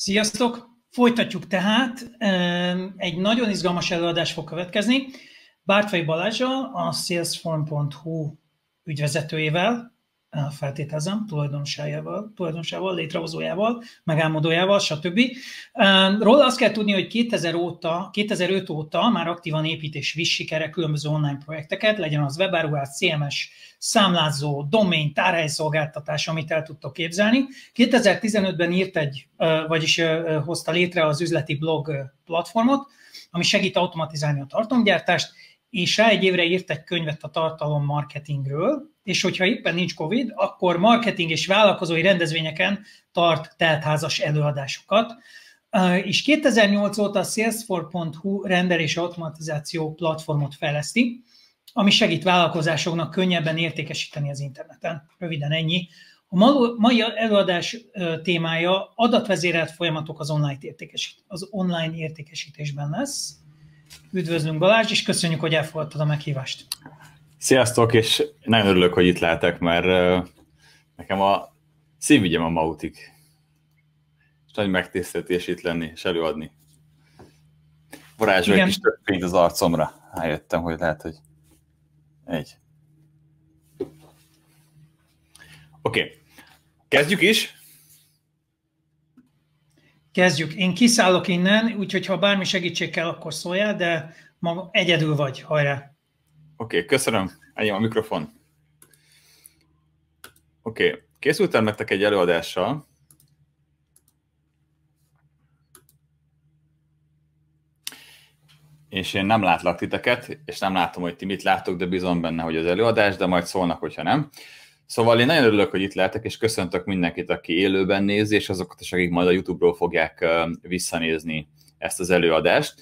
Sziasztok! Folytatjuk tehát, egy nagyon izgalmas előadás fog következni. Bártfai Balázsa, a salesform.hu ügyvezetőjével, Eh, feltételezem, tulajdonságával, tulajdonságával, létrehozójával, megálmodójával, stb. Eh, róla azt kell tudni, hogy 2000 óta, 2005 óta már aktívan épít és visz sikere különböző online projekteket, legyen az webáruház, CMS, számlázó, domain, tárhelyszolgáltatás, amit el tudtok képzelni. 2015-ben írt egy, eh, vagyis hozta létre az üzleti blog platformot, ami segít automatizálni a tartalomgyártást, és rá egy évre írt egy könyvet a tartalom marketingről, és hogyha éppen nincs Covid, akkor marketing és vállalkozói rendezvényeken tart teltházas előadásokat. Eh, és 2008 óta a Salesforce.hu rendelés automatizáció platformot fejleszti, ami segít vállalkozásoknak könnyebben értékesíteni az interneten. Röviden ennyi. A mai előadás eh, témája adatvezérelt folyamatok az online, értékesít, az online értékesítésben lesz. Üdvözlünk Balázs, és köszönjük, hogy elfogadtad a meghívást. Sziasztok, és nagyon örülök, hogy itt lehetek, mert nekem a szívügyem a Mautik. És nagy megtiszteltés itt lenni és előadni. Varázsol egy kis több fényt az arcomra. Rájöttem, hogy lehet, hogy egy. Oké, okay. kezdjük is. Kezdjük. Én kiszállok innen, úgyhogy ha bármi segítség kell, akkor szóljál, de maga egyedül vagy, hajrá! Oké, okay, köszönöm. Ennyi a mikrofon. Oké, okay. készültem nektek egy előadással. És én nem látlak titeket, és nem látom, hogy ti mit láttok, de bizon benne, hogy az előadás, de majd szólnak, hogyha nem. Szóval én nagyon örülök, hogy itt lehetek, és köszöntök mindenkit, aki élőben nézi, és azokat is, akik majd a YouTube-ról fogják visszanézni ezt az előadást.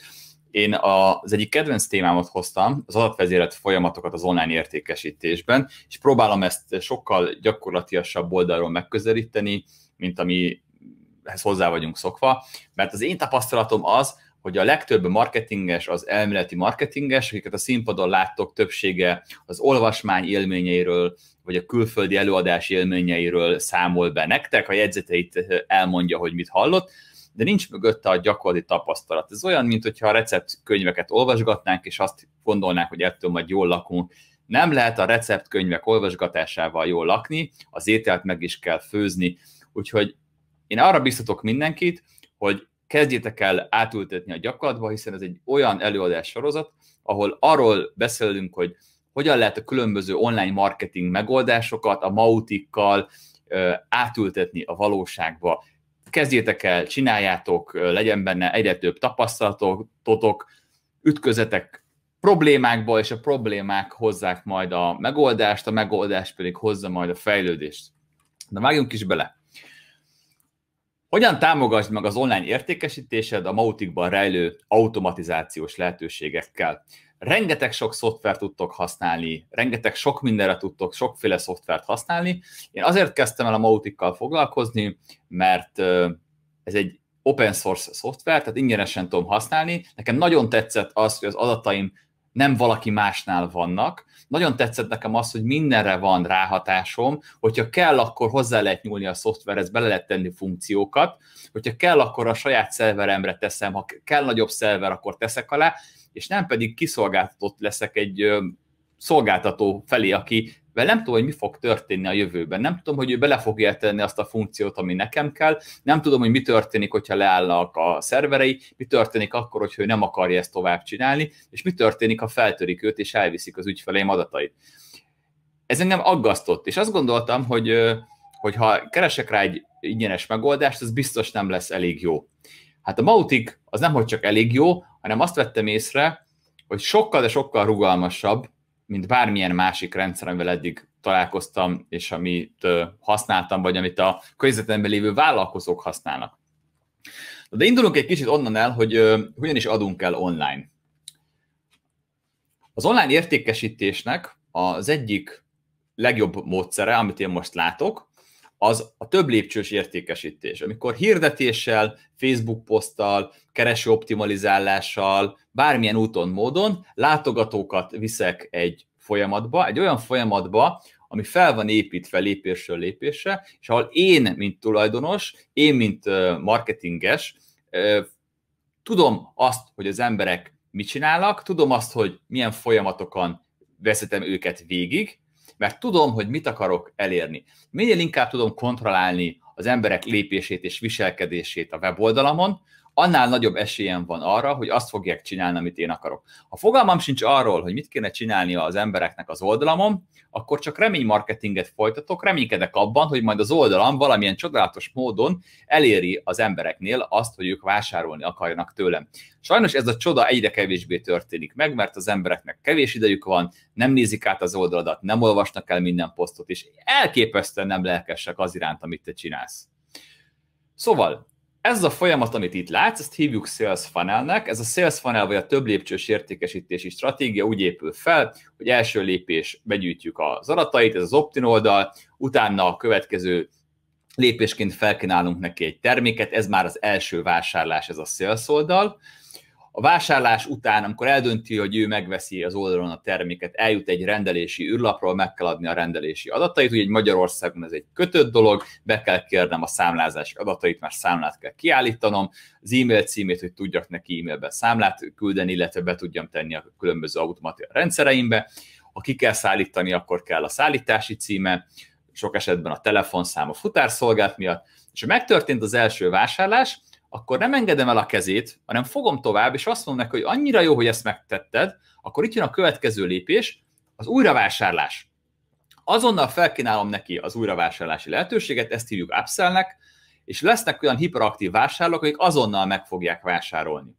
Én az egyik kedvenc témámat hoztam, az adatvezérelt folyamatokat az online értékesítésben, és próbálom ezt sokkal gyakorlatiasabb oldalról megközelíteni, mint amihez hozzá vagyunk szokva, mert az én tapasztalatom az, hogy a legtöbb marketinges, az elméleti marketinges, akiket a színpadon láttok többsége az olvasmány élményeiről, vagy a külföldi előadás élményeiről számol be nektek, a jegyzeteit eh, elmondja, hogy mit hallott, de nincs mögötte a gyakorlati tapasztalat. Ez olyan, mint a receptkönyveket olvasgatnánk, és azt gondolnánk, hogy ettől majd jól lakunk. Nem lehet a receptkönyvek olvasgatásával jól lakni, az ételt meg is kell főzni. Úgyhogy én arra biztatok mindenkit, hogy kezdjétek el átültetni a gyakorlatba, hiszen ez egy olyan előadás sorozat, ahol arról beszélünk, hogy hogyan lehet a különböző online marketing megoldásokat a mautikkal átültetni a valóságba kezdjétek el, csináljátok, legyen benne egyre több tapasztalatotok, ütközetek problémákba, és a problémák hozzák majd a megoldást, a megoldás pedig hozza majd a fejlődést. Na vágjunk is bele. Hogyan támogasd meg az online értékesítésed a Mautikban rejlő automatizációs lehetőségekkel? rengeteg sok szoftvert tudtok használni, rengeteg sok mindenre tudtok sokféle szoftvert használni. Én azért kezdtem el a Mautikkal foglalkozni, mert ez egy open source szoftver, tehát ingyenesen tudom használni. Nekem nagyon tetszett az, hogy az adataim nem valaki másnál vannak, nagyon tetszett nekem az, hogy mindenre van ráhatásom, hogyha kell, akkor hozzá lehet nyúlni a szoftverhez, bele lehet tenni funkciókat, hogyha kell, akkor a saját szerveremre teszem, ha kell nagyobb szerver, akkor teszek alá, és nem pedig kiszolgáltatott leszek egy szolgáltató felé, aki mert nem tudom, hogy mi fog történni a jövőben, nem tudom, hogy ő bele fogja tenni azt a funkciót, ami nekem kell, nem tudom, hogy mi történik, hogyha leállnak a szerverei, mi történik akkor, hogyha ő nem akarja ezt tovább csinálni, és mi történik, ha feltörik őt, és elviszik az ügyfeleim adatait. Ez engem aggasztott, és azt gondoltam, hogy, hogy ha keresek rá egy ingyenes megoldást, az biztos nem lesz elég jó. Hát a Mautic az nem, hogy csak elég jó, hanem azt vettem észre, hogy sokkal, de sokkal rugalmasabb, mint bármilyen másik rendszer, amivel eddig találkoztam, és amit használtam, vagy amit a környezetemben lévő vállalkozók használnak. De indulunk egy kicsit onnan el, hogy hogyan is adunk el online. Az online értékesítésnek az egyik legjobb módszere, amit én most látok, az a több lépcsős értékesítés, amikor hirdetéssel, Facebook poszttal, kereső optimalizálással, bármilyen úton, módon látogatókat viszek egy folyamatba, egy olyan folyamatba, ami fel van építve lépésről lépésre, és ahol én, mint tulajdonos, én, mint marketinges, tudom azt, hogy az emberek mit csinálnak, tudom azt, hogy milyen folyamatokon veszetem őket végig, mert tudom, hogy mit akarok elérni. Minél inkább tudom kontrollálni az emberek lépését és viselkedését a weboldalamon, annál nagyobb esélyem van arra, hogy azt fogják csinálni, amit én akarok. Ha fogalmam sincs arról, hogy mit kéne csinálni az embereknek az oldalamon, akkor csak remény marketinget folytatok, reménykedek abban, hogy majd az oldalam valamilyen csodálatos módon eléri az embereknél azt, hogy ők vásárolni akarjanak tőlem. Sajnos ez a csoda egyre kevésbé történik meg, mert az embereknek kevés idejük van, nem nézik át az oldaladat, nem olvasnak el minden posztot, és elképesztően nem lelkesek az iránt, amit te csinálsz. Szóval ez a folyamat, amit itt látsz, ezt hívjuk sales funnelnek. Ez a sales funnel, vagy a több lépcsős értékesítési stratégia úgy épül fel, hogy első lépés begyűjtjük az adatait, ez az Optin oldal, utána a következő lépésként felkínálunk neki egy terméket, ez már az első vásárlás, ez a sales oldal, a vásárlás után, amikor eldönti, hogy ő megveszi az oldalon a terméket, eljut egy rendelési űrlapról, meg kell adni a rendelési adatait, ugye egy Magyarországon ez egy kötött dolog, be kell kérnem a számlázási adatait, mert számlát kell kiállítanom, az e-mail címét, hogy tudjak neki e-mailben számlát küldeni, illetve be tudjam tenni a különböző automatikus rendszereimbe. Ha ki kell szállítani, akkor kell a szállítási címe, sok esetben a telefonszám a futárszolgált miatt, és ha megtörtént az első vásárlás, akkor nem engedem el a kezét, hanem fogom tovább, és azt mondom neki, hogy annyira jó, hogy ezt megtetted, akkor itt jön a következő lépés, az újravásárlás. Azonnal felkínálom neki az újravásárlási lehetőséget, ezt hívjuk upsellnek, és lesznek olyan hiperaktív vásárlók, akik azonnal meg fogják vásárolni.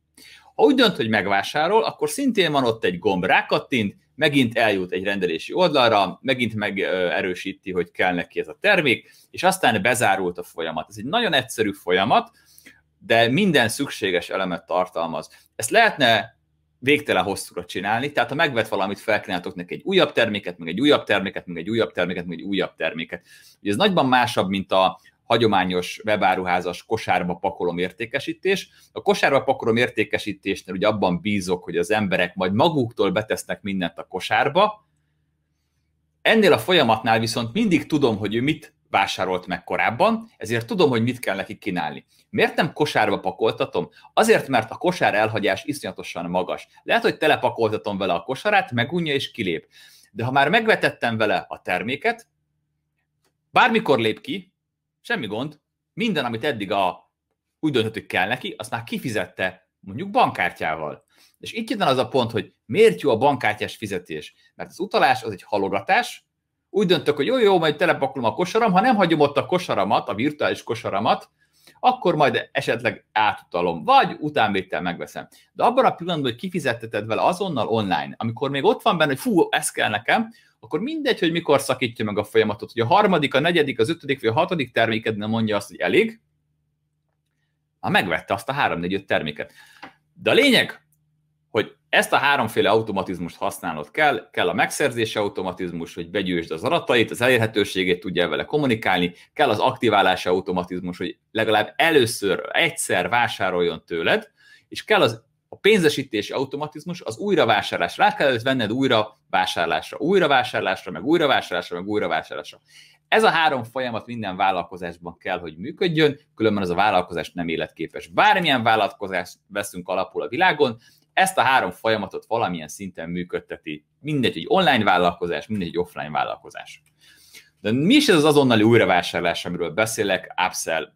Ha úgy dönt, hogy megvásárol, akkor szintén van ott egy gomb, rákattint, megint eljut egy rendelési oldalra, megint megerősíti, hogy kell neki ez a termék, és aztán bezárult a folyamat. Ez egy nagyon egyszerű folyamat, de minden szükséges elemet tartalmaz. Ezt lehetne végtelen hosszúra csinálni, tehát ha megvet valamit, felkínáltok neki egy újabb terméket, meg egy újabb terméket, meg egy újabb terméket, meg egy újabb terméket. Ugye ez nagyban másabb, mint a hagyományos webáruházas kosárba pakolom értékesítés. A kosárba pakolom értékesítésnél ugye abban bízok, hogy az emberek majd maguktól betesznek mindent a kosárba, Ennél a folyamatnál viszont mindig tudom, hogy ő mit vásárolt meg korábban, ezért tudom, hogy mit kell neki kínálni. Miért nem kosárba pakoltatom? Azért, mert a kosár elhagyás iszonyatosan magas. Lehet, hogy telepakoltatom vele a kosarát, megunja és kilép. De ha már megvetettem vele a terméket, bármikor lép ki, semmi gond, minden, amit eddig a, úgy döntött, hogy kell neki, azt már kifizette mondjuk bankkártyával. És itt jön az a pont, hogy miért jó a bankkártyás fizetés? Mert az utalás az egy halogatás, úgy döntök, hogy jó, jó, majd telepakolom a kosaram, ha nem hagyom ott a kosaramat, a virtuális kosaramat, akkor majd esetleg átutalom, vagy utánvétel megveszem. De abban a pillanatban, hogy kifizetteted vele azonnal online, amikor még ott van benne, hogy fú, ez kell nekem, akkor mindegy, hogy mikor szakítja meg a folyamatot, hogy a harmadik, a negyedik, az ötödik vagy a hatodik terméked nem mondja azt, hogy elég, ha megvette azt a három-négy-öt terméket. De a lényeg, ezt a háromféle automatizmust használnod kell, kell a megszerzési automatizmus, hogy begyűjtsd az adatait, az elérhetőségét tudja vele kommunikálni, kell az aktiválási automatizmus, hogy legalább először egyszer vásároljon tőled, és kell az a pénzesítési automatizmus az újravásárlás. Rá kellett venned újra vásárlásra, újra vásárlásra, meg újra vásárlásra, meg újra vásárlásra. Ez a három folyamat minden vállalkozásban kell, hogy működjön, különben az a vállalkozás nem életképes. Bármilyen vállalkozást veszünk alapul a világon, ezt a három folyamatot valamilyen szinten működteti mindegy egy online vállalkozás, mindegy egy offline vállalkozás. De mi is ez az azonnali újravásárlás, amiről beszélek, upsell,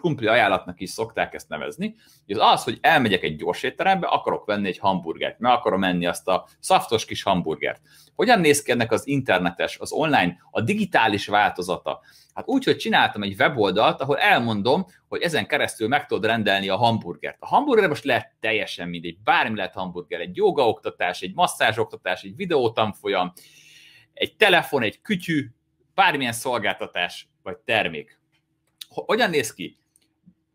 krumpli ajánlatnak is szokták ezt nevezni, hogy az az, hogy elmegyek egy gyors étterembe, akarok venni egy hamburgert, meg akarom enni azt a szaftos kis hamburgert. Hogyan néz ki ennek az internetes, az online, a digitális változata? Hát úgy, hogy csináltam egy weboldalt, ahol elmondom, hogy ezen keresztül meg tudod rendelni a hamburgert. A hamburger most lehet teljesen mindegy, bármi lehet hamburger, egy jogaoktatás, egy masszázsoktatás, egy videótanfolyam, egy telefon, egy kütyű, bármilyen szolgáltatás vagy termék hogyan néz ki?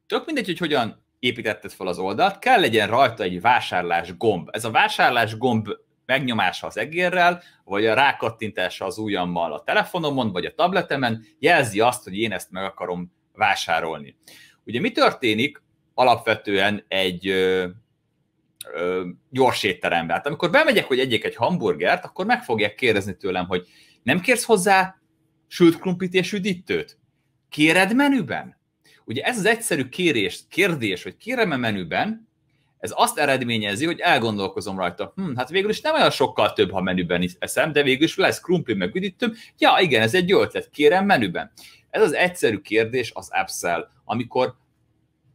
Tök mindegy, hogy hogyan építetted fel az oldalt, kell legyen rajta egy vásárlás gomb. Ez a vásárlás gomb megnyomása az egérrel, vagy a rákattintása az ujjammal a telefonomon, vagy a tabletemen jelzi azt, hogy én ezt meg akarom vásárolni. Ugye mi történik alapvetően egy ö, ö, gyors étterembe? Hát amikor bemegyek, hogy egyek egy hamburgert, akkor meg fogják kérdezni tőlem, hogy nem kérsz hozzá sült krumplit és üdítőt? Kéred menüben? Ugye ez az egyszerű kérés, kérdés, hogy kérem-e menüben, ez azt eredményezi, hogy elgondolkozom rajta. Hm, hát végül is nem olyan sokkal több, ha menüben is eszem, de végül is lesz krumpli, meg üdítőm. Ja, igen, ez egy jó ötlet, kérem menüben. Ez az egyszerű kérdés az Apple, amikor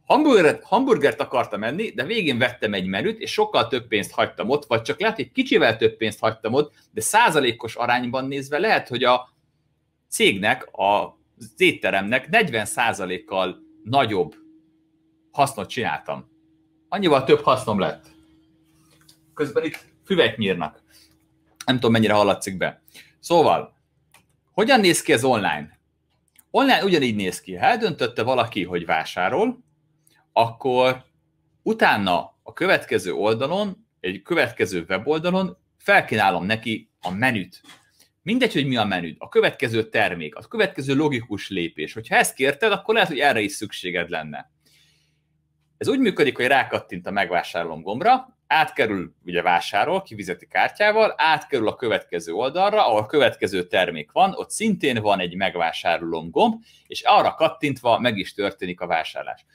hamburgert, hamburgert akartam menni, de végén vettem egy menüt, és sokkal több pénzt hagytam ott, vagy csak lehet, hogy kicsivel több pénzt hagytam ott, de százalékos arányban nézve lehet, hogy a cégnek a az étteremnek 40%-kal nagyobb hasznot csináltam. Annyival több hasznom lett. Közben itt füvet nyírnak. Nem tudom, mennyire hallatszik be. Szóval, hogyan néz ki ez online? Online ugyanígy néz ki. Ha eldöntötte valaki, hogy vásárol, akkor utána a következő oldalon, egy következő weboldalon felkínálom neki a menüt, Mindegy, hogy mi a menüd, a következő termék, a következő logikus lépés. Hogyha ezt kérted, akkor lehet, hogy erre is szükséged lenne. Ez úgy működik, hogy rákattint a megvásárlom gombra, átkerül, ugye vásárol, kivizeti kártyával, átkerül a következő oldalra, ahol a következő termék van, ott szintén van egy megvásárolom gomb, és arra kattintva meg is történik a vásárlás.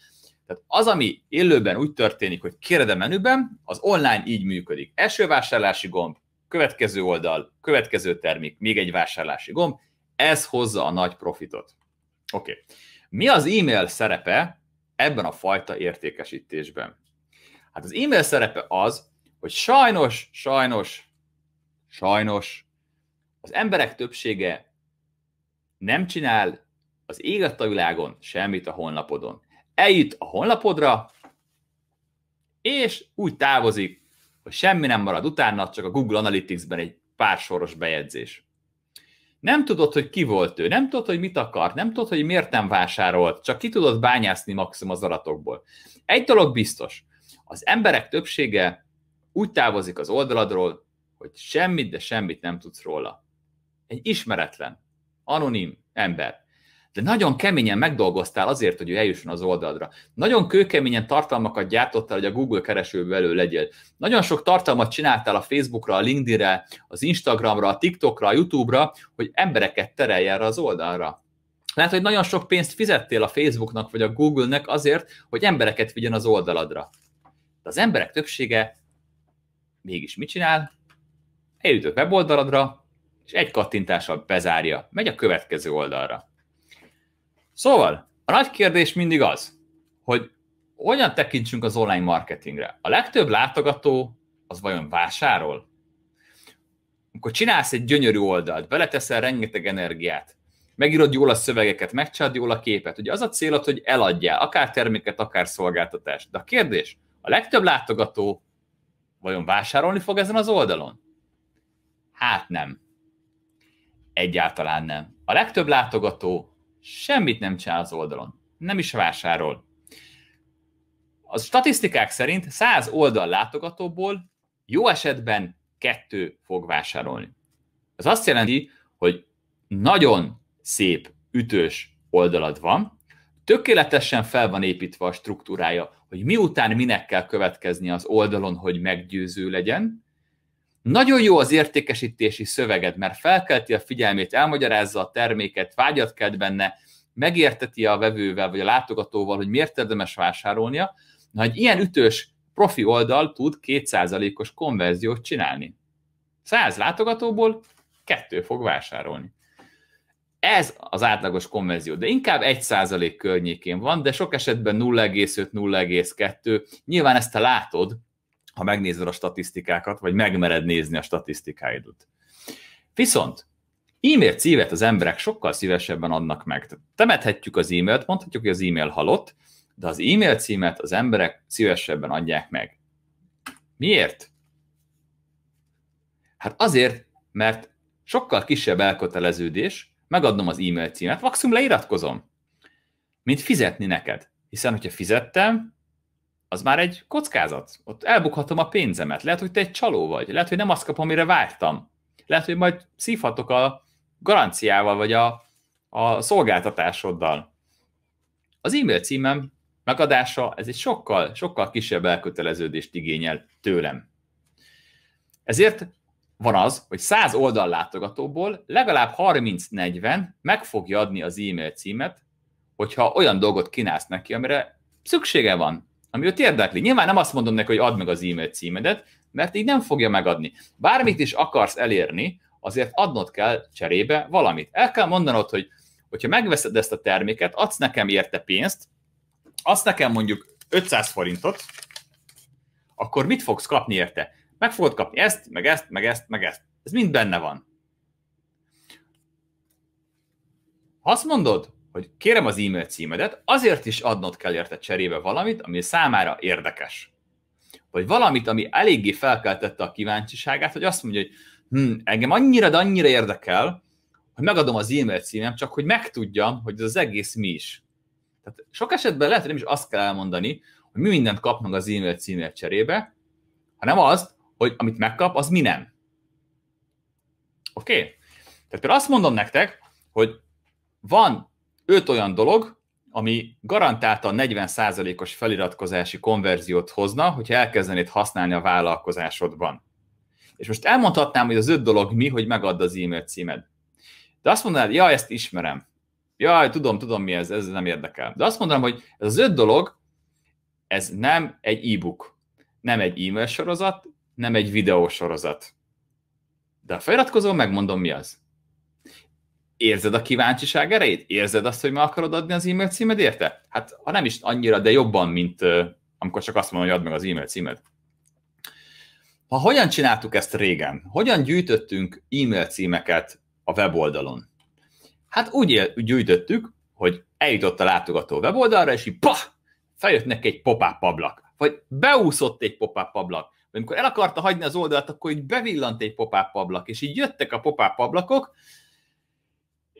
Tehát az, ami élőben úgy történik, hogy kéred a menüben, az online így működik. Első vásárlási gomb, következő oldal, következő termék, még egy vásárlási gomb, ez hozza a nagy profitot. Oké. Okay. Mi az e-mail szerepe ebben a fajta értékesítésben? Hát az e-mail szerepe az, hogy sajnos, sajnos, sajnos az emberek többsége nem csinál az ég a világon semmit a honlapodon. Eljut a honlapodra, és úgy távozik, hogy semmi nem marad utána, csak a Google Analytics-ben egy pár soros bejegyzés. Nem tudod, hogy ki volt ő, nem tudod, hogy mit akart, nem tudod, hogy miért nem vásárolt, csak ki tudod bányászni maximum az adatokból. Egy dolog biztos, az emberek többsége úgy távozik az oldaladról, hogy semmit, de semmit nem tudsz róla. Egy ismeretlen, anonim ember de nagyon keményen megdolgoztál azért, hogy ő eljusson az oldalra. Nagyon kőkeményen tartalmakat gyártottál, hogy a Google kereső belül legyél. Nagyon sok tartalmat csináltál a Facebookra, a LinkedInre, az Instagramra, a TikTokra, a YouTube-ra, hogy embereket terelj erre az oldalra. Lehet, hogy nagyon sok pénzt fizettél a Facebooknak vagy a Googlenek azért, hogy embereket vigyen az oldaladra. De az emberek többsége mégis mit csinál? Eljut a weboldaladra, és egy kattintással bezárja, megy a következő oldalra. Szóval a nagy kérdés mindig az, hogy hogyan tekintsünk az online marketingre. A legtöbb látogató az vajon vásárol? Amikor csinálsz egy gyönyörű oldalt, beleteszel rengeteg energiát, megírod jól a szövegeket, megcsinálod jól a képet. Ugye az a célod, hogy eladjál akár terméket, akár szolgáltatást. De a kérdés, a legtöbb látogató vajon vásárolni fog ezen az oldalon? Hát nem. Egyáltalán nem. A legtöbb látogató Semmit nem csinál az oldalon. Nem is vásárol. A statisztikák szerint 100 oldal látogatóból jó esetben kettő fog vásárolni. Ez azt jelenti, hogy nagyon szép, ütős oldalad van, tökéletesen fel van építve a struktúrája, hogy miután minek kell következni az oldalon, hogy meggyőző legyen, nagyon jó az értékesítési szöveged, mert felkelti a figyelmét, elmagyarázza a terméket, vágyat kelt benne, megérteti a vevővel vagy a látogatóval, hogy miért érdemes vásárolnia. Na, egy ilyen ütős profi oldal tud 2%-os konverziót csinálni. 100 látogatóból kettő fog vásárolni. Ez az átlagos konverzió, de inkább 1% környékén van, de sok esetben 0,5-0,2. Nyilván ezt te látod, ha megnézed a statisztikákat, vagy megmered nézni a statisztikáidat. Viszont e-mail címet az emberek sokkal szívesebben adnak meg. Temethetjük az e-mailt, mondhatjuk, hogy az e-mail halott, de az e-mail címet az emberek szívesebben adják meg. Miért? Hát azért, mert sokkal kisebb elköteleződés, megadnom az e-mail címet, maximum leiratkozom, mint fizetni neked. Hiszen, hogyha fizettem, az már egy kockázat. Ott elbukhatom a pénzemet. Lehet, hogy te egy csaló vagy. Lehet, hogy nem azt kapom, amire vártam. Lehet, hogy majd szívhatok a garanciával, vagy a, a szolgáltatásoddal. Az e-mail címem megadása, ez egy sokkal, sokkal kisebb elköteleződést igényel tőlem. Ezért van az, hogy 100 oldal látogatóból legalább 30-40 meg fogja adni az e-mail címet, hogyha olyan dolgot kínálsz neki, amire szüksége van, ami őt érdekli. Nyilván nem azt mondom neki, hogy add meg az e-mail címedet, mert így nem fogja megadni. Bármit is akarsz elérni, azért adnod kell cserébe valamit. El kell mondanod, hogy hogyha megveszed ezt a terméket, adsz nekem érte pénzt, azt nekem mondjuk 500 forintot, akkor mit fogsz kapni érte? Meg fogod kapni ezt, meg ezt, meg ezt, meg ezt. Ez mind benne van. Azt mondod, hogy kérem az e-mail címedet, azért is adnod kell érte cserébe valamit, ami számára érdekes. Vagy valamit, ami eléggé felkeltette a kíváncsiságát, hogy azt mondja, hogy hm, engem annyira, de annyira érdekel, hogy megadom az e-mail címem, csak hogy megtudjam, hogy ez az egész mi is. Tehát sok esetben lehet, hogy nem is azt kell elmondani, hogy mi mindent kapnak az e-mail címér cserébe, hanem azt, hogy amit megkap, az mi nem. Oké? Okay? Tehát például azt mondom nektek, hogy van öt olyan dolog, ami garantáltan 40%-os feliratkozási konverziót hozna, hogyha elkezdenéd használni a vállalkozásodban. És most elmondhatnám, hogy az öt dolog mi, hogy megadd az e-mail címed. De azt mondanád, ja, ezt ismerem. ja tudom, tudom mi ez, ez nem érdekel. De azt mondanám, hogy ez az öt dolog, ez nem egy e-book, nem egy e-mail sorozat, nem egy videósorozat. De a feliratkozó megmondom, mi az. Érzed a kíváncsiság erejét? Érzed azt, hogy meg akarod adni az e-mail címed érte? Hát ha nem is annyira, de jobban, mint uh, amikor csak azt mondom, hogy add meg az e-mail címed. Ha hogyan csináltuk ezt régen? Hogyan gyűjtöttünk e-mail címeket a weboldalon? Hát úgy gyűjtöttük, hogy eljutott a látogató weboldalra, és így pah, feljött neki egy pop-up ablak, vagy beúszott egy pop-up ablak, vagy amikor el akarta hagyni az oldalt, akkor így bevillant egy pop-up ablak, és így jöttek a pop-up ablakok,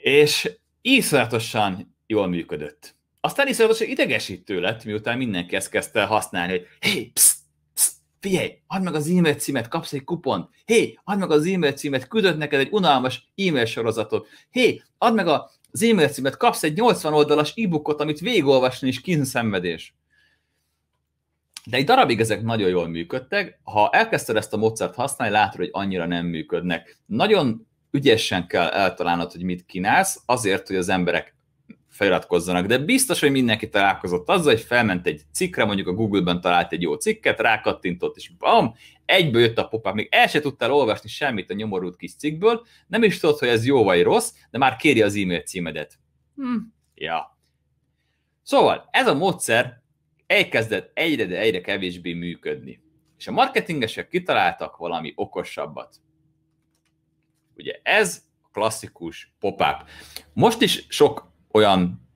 és iszonyatosan jól működött. Aztán iszonyatosan idegesítő lett, miután mindenki ezt kezdte használni, hogy hé, pszt, pszt, figyelj, add meg az e-mail címet, kapsz egy kupont, hé, add meg az e-mail címet, küldött neked egy unalmas e-mail sorozatot, hé, add meg az e-mail címet, kapsz egy 80 oldalas e-bookot, amit végigolvasni is szenvedés. De egy darabig ezek nagyon jól működtek, ha elkezdted ezt a módszert használni, látod, hogy annyira nem működnek. Nagyon ügyesen kell eltalálnod, hogy mit kínálsz, azért, hogy az emberek feliratkozzanak. De biztos, hogy mindenki találkozott azzal, hogy felment egy cikkre, mondjuk a Google-ben talált egy jó cikket, rákattintott, és bam, egyből jött a pop Még el se tudtál olvasni semmit a nyomorult kis cikkből, nem is tudod, hogy ez jó vagy rossz, de már kéri az e-mail címedet. Hm. Ja. Szóval ez a módszer elkezdett egyre, de egyre kevésbé működni. És a marketingesek kitaláltak valami okosabbat. Ugye ez a klasszikus pop-up. Most is sok olyan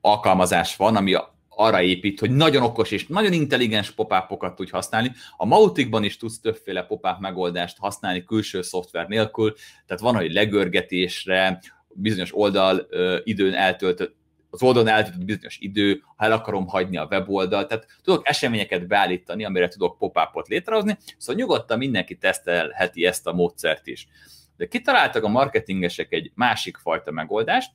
alkalmazás van, ami arra épít, hogy nagyon okos és nagyon intelligens pop tudj használni. A Mauticban is tudsz többféle pop megoldást használni külső szoftver nélkül, tehát van, hogy legörgetésre, bizonyos oldal ö, időn eltöltött az oldalon eltöltött bizonyos idő, ha el akarom hagyni a weboldalt, tehát tudok eseményeket beállítani, amire tudok pop létrehozni, szóval nyugodtan mindenki tesztelheti ezt a módszert is. De kitaláltak a marketingesek egy másik fajta megoldást,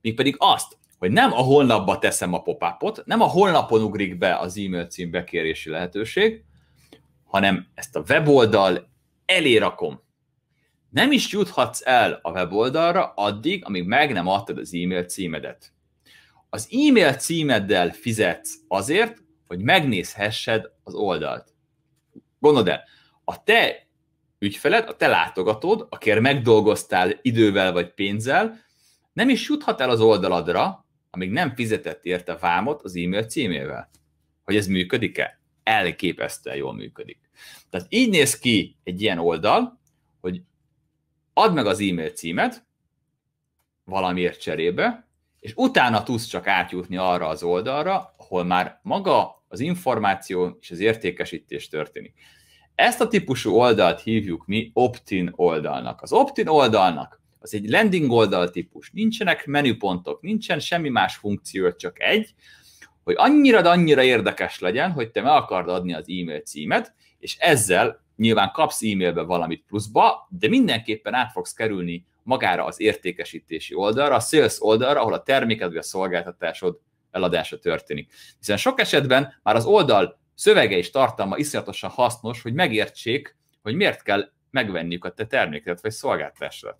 mégpedig azt, hogy nem a honlapba teszem a pop nem a honlapon ugrik be az e-mail cím bekérési lehetőség, hanem ezt a weboldal elé rakom. Nem is juthatsz el a weboldalra addig, amíg meg nem adtad az e-mail címedet. Az e-mail címeddel fizetsz azért, hogy megnézhessed az oldalt. Gondold el, a te ügyfeled, a te látogatód, akire megdolgoztál idővel vagy pénzzel, nem is juthat el az oldaladra, amíg nem fizetett érte vámot az e-mail címével. Hogy ez működik-e? Elképesztően jól működik. Tehát így néz ki egy ilyen oldal, hogy add meg az e-mail címet valamiért cserébe, és utána tudsz csak átjutni arra az oldalra, ahol már maga az információ és az értékesítés történik. Ezt a típusú oldalt hívjuk mi opt-in oldalnak. Az opt-in oldalnak az egy landing oldal típus. Nincsenek menüpontok, nincsen semmi más funkció, csak egy, hogy annyira, annyira érdekes legyen, hogy te meg akard adni az e-mail címet, és ezzel nyilván kapsz e-mailbe valamit pluszba, de mindenképpen át fogsz kerülni magára az értékesítési oldalra, a sales oldalra, ahol a terméked vagy a szolgáltatásod eladása történik. Hiszen sok esetben már az oldal szövege és tartalma iszonyatosan hasznos, hogy megértsék, hogy miért kell megvenniük a te terméket vagy szolgáltásodat.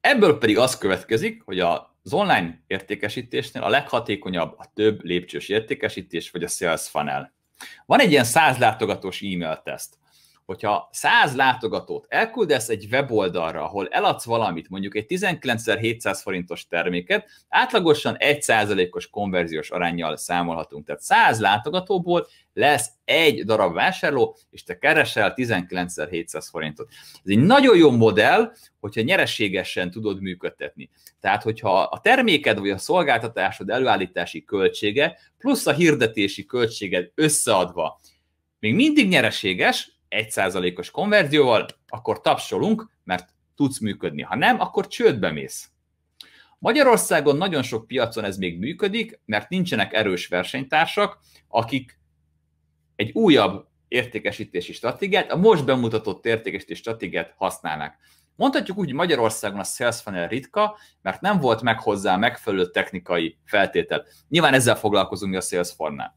Ebből pedig az következik, hogy az online értékesítésnél a leghatékonyabb a több lépcsős értékesítés, vagy a sales funnel. Van egy ilyen száz látogatós e-mail teszt hogyha 100 látogatót elküldesz egy weboldalra, ahol eladsz valamit, mondjuk egy 19.700 forintos terméket, átlagosan 1%-os konverziós arányjal számolhatunk. Tehát 100 látogatóból lesz egy darab vásárló, és te keresel 19.700 forintot. Ez egy nagyon jó modell, hogyha nyereségesen tudod működtetni. Tehát, hogyha a terméked vagy a szolgáltatásod előállítási költsége plusz a hirdetési költséged összeadva még mindig nyereséges, 1%-os konverzióval, akkor tapsolunk, mert tudsz működni. Ha nem, akkor csődbe mész. Magyarországon nagyon sok piacon ez még működik, mert nincsenek erős versenytársak, akik egy újabb értékesítési stratégiát, a most bemutatott értékesítési stratégiát használnak. Mondhatjuk úgy, hogy Magyarországon a sales funnel ritka, mert nem volt meg hozzá megfelelő technikai feltétel. Nyilván ezzel foglalkozunk mi a sales funnel.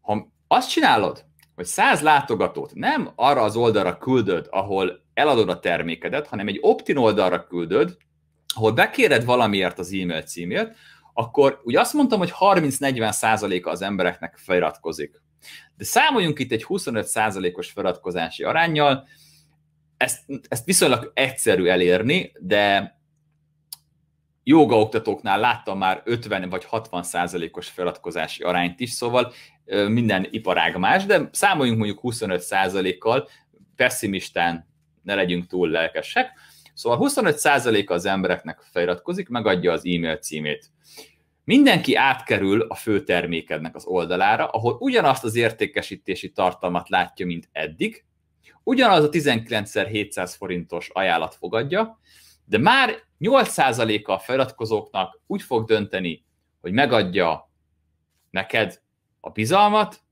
Ha azt csinálod, hogy száz látogatót nem arra az oldalra küldöd, ahol eladod a termékedet, hanem egy optin oldalra küldöd, ahol bekéred valamiért az e-mail címét, akkor ugye azt mondtam, hogy 30-40 százaléka az embereknek feliratkozik. De számoljunk itt egy 25 százalékos feliratkozási arányjal, ezt, ezt viszonylag egyszerű elérni, de jogaoktatóknál láttam már 50 vagy 60 százalékos feladkozási arányt is, szóval minden iparág más, de számoljunk mondjuk 25 százalékkal, pessimistán ne legyünk túl lelkesek, szóval 25 százaléka az embereknek feliratkozik, megadja az e-mail címét. Mindenki átkerül a fő termékednek az oldalára, ahol ugyanazt az értékesítési tartalmat látja, mint eddig, ugyanaz a 19 700 forintos ajánlat fogadja, de már 8%-a a feliratkozóknak úgy fog dönteni, hogy megadja neked a bizalmat,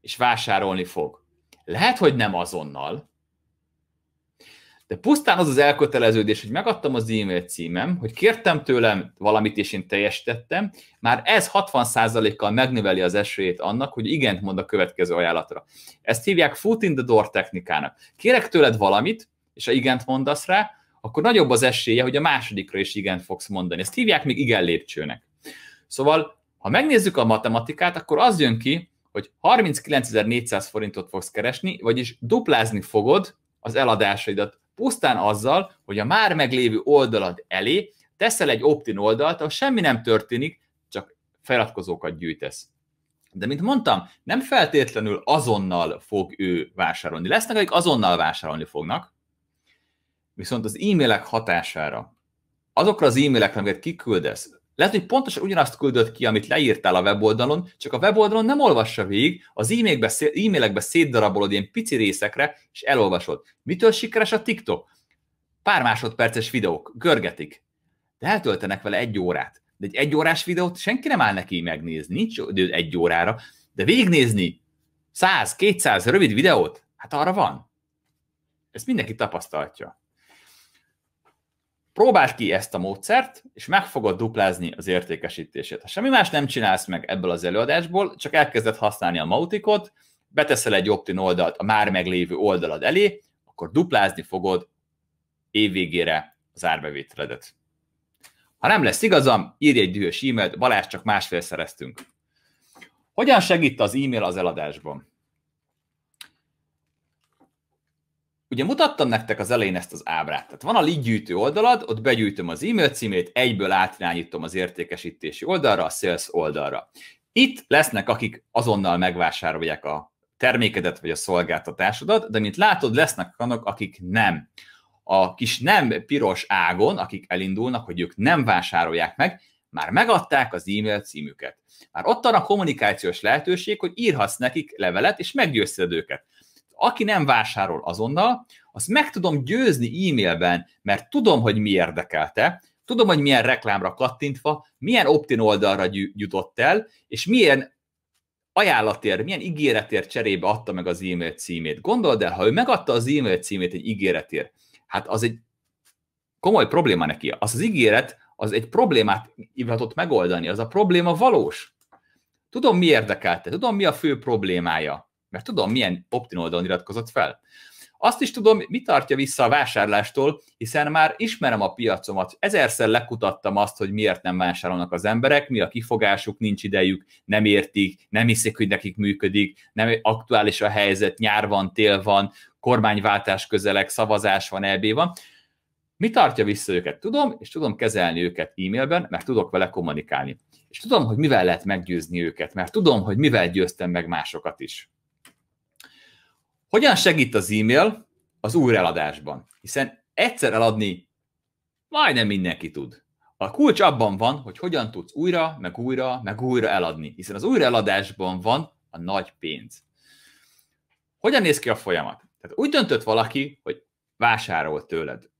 és vásárolni fog. Lehet, hogy nem azonnal, de pusztán az az elköteleződés, hogy megadtam az e-mail címem, hogy kértem tőlem valamit, és én teljesítettem, már ez 60%-kal megnöveli az esélyét annak, hogy igent mond a következő ajánlatra. Ezt hívják foot in the door technikának. Kérek tőled valamit, és ha igent mondasz rá, akkor nagyobb az esélye, hogy a másodikra is igen fogsz mondani. Ezt hívják még igen lépcsőnek. Szóval, ha megnézzük a matematikát, akkor az jön ki, hogy 39.400 forintot fogsz keresni, vagyis duplázni fogod az eladásaidat pusztán azzal, hogy a már meglévő oldalad elé teszel egy optin oldalt, ahol semmi nem történik, csak feliratkozókat gyűjtesz. De mint mondtam, nem feltétlenül azonnal fog ő vásárolni. Lesznek, akik azonnal vásárolni fognak, Viszont az e-mailek hatására, azokra az e-mailekre, amiket kiküldesz, lehet, hogy pontosan ugyanazt küldött ki, amit leírtál a weboldalon, csak a weboldalon nem olvassa végig, az e-mailekbe szétdarabolod ilyen pici részekre, és elolvasod. Mitől sikeres a TikTok? Pár másodperces videók, görgetik. De eltöltenek vele egy órát. De egy egyórás videót senki nem áll neki megnézni, nincs idő egy órára, de végignézni 100-200 rövid videót, hát arra van. Ezt mindenki tapasztalja. Próbáld ki ezt a módszert, és meg fogod duplázni az értékesítését. Ha semmi más nem csinálsz meg ebből az előadásból, csak elkezded használni a Mautikot, beteszel egy optin oldalt a már meglévő oldalad elé, akkor duplázni fogod évvégére az árbevételedet. Ha nem lesz igazam, írj egy dühös e-mailt, Balázs csak másfél szereztünk. Hogyan segít az e-mail az eladásban? Ugye mutattam nektek az elején ezt az ábrát. Tehát van a lead gyűjtő oldalad, ott begyűjtöm az e-mail címét, egyből átirányítom az értékesítési oldalra, a sales oldalra. Itt lesznek, akik azonnal megvásárolják a termékedet vagy a szolgáltatásodat, de mint látod, lesznek annak, akik nem. A kis nem piros ágon, akik elindulnak, hogy ők nem vásárolják meg, már megadták az e-mail címüket. Már ott van a kommunikációs lehetőség, hogy írhatsz nekik levelet, és meggyőzted őket aki nem vásárol azonnal, azt meg tudom győzni e-mailben, mert tudom, hogy mi érdekelte, tudom, hogy milyen reklámra kattintva, milyen optin oldalra jutott el, és milyen ajánlatért, milyen ígéretért cserébe adta meg az e-mail címét. Gondold el, ha ő megadta az e-mail címét egy ígéretért, hát az egy komoly probléma neki. Az az ígéret, az egy problémát hivatott megoldani, az a probléma valós. Tudom, mi érdekelte, tudom, mi a fő problémája mert tudom, milyen optin oldalon iratkozott fel. Azt is tudom, mi tartja vissza a vásárlástól, hiszen már ismerem a piacomat, ezerszer lekutattam azt, hogy miért nem vásárolnak az emberek, mi a kifogásuk, nincs idejük, nem értik, nem hiszik, hogy nekik működik, nem aktuális a helyzet, nyár van, tél van, kormányváltás közelek, szavazás van, EB van. Mi tartja vissza őket? Tudom, és tudom kezelni őket e-mailben, mert tudok vele kommunikálni. És tudom, hogy mivel lehet meggyőzni őket, mert tudom, hogy mivel győztem meg másokat is. Hogyan segít az e-mail az újraeladásban? Hiszen egyszer eladni majdnem mindenki tud. A kulcs abban van, hogy hogyan tudsz újra, meg újra, meg újra eladni, hiszen az újraeladásban van a nagy pénz. Hogyan néz ki a folyamat? Tehát úgy döntött valaki, hogy vásárol tőled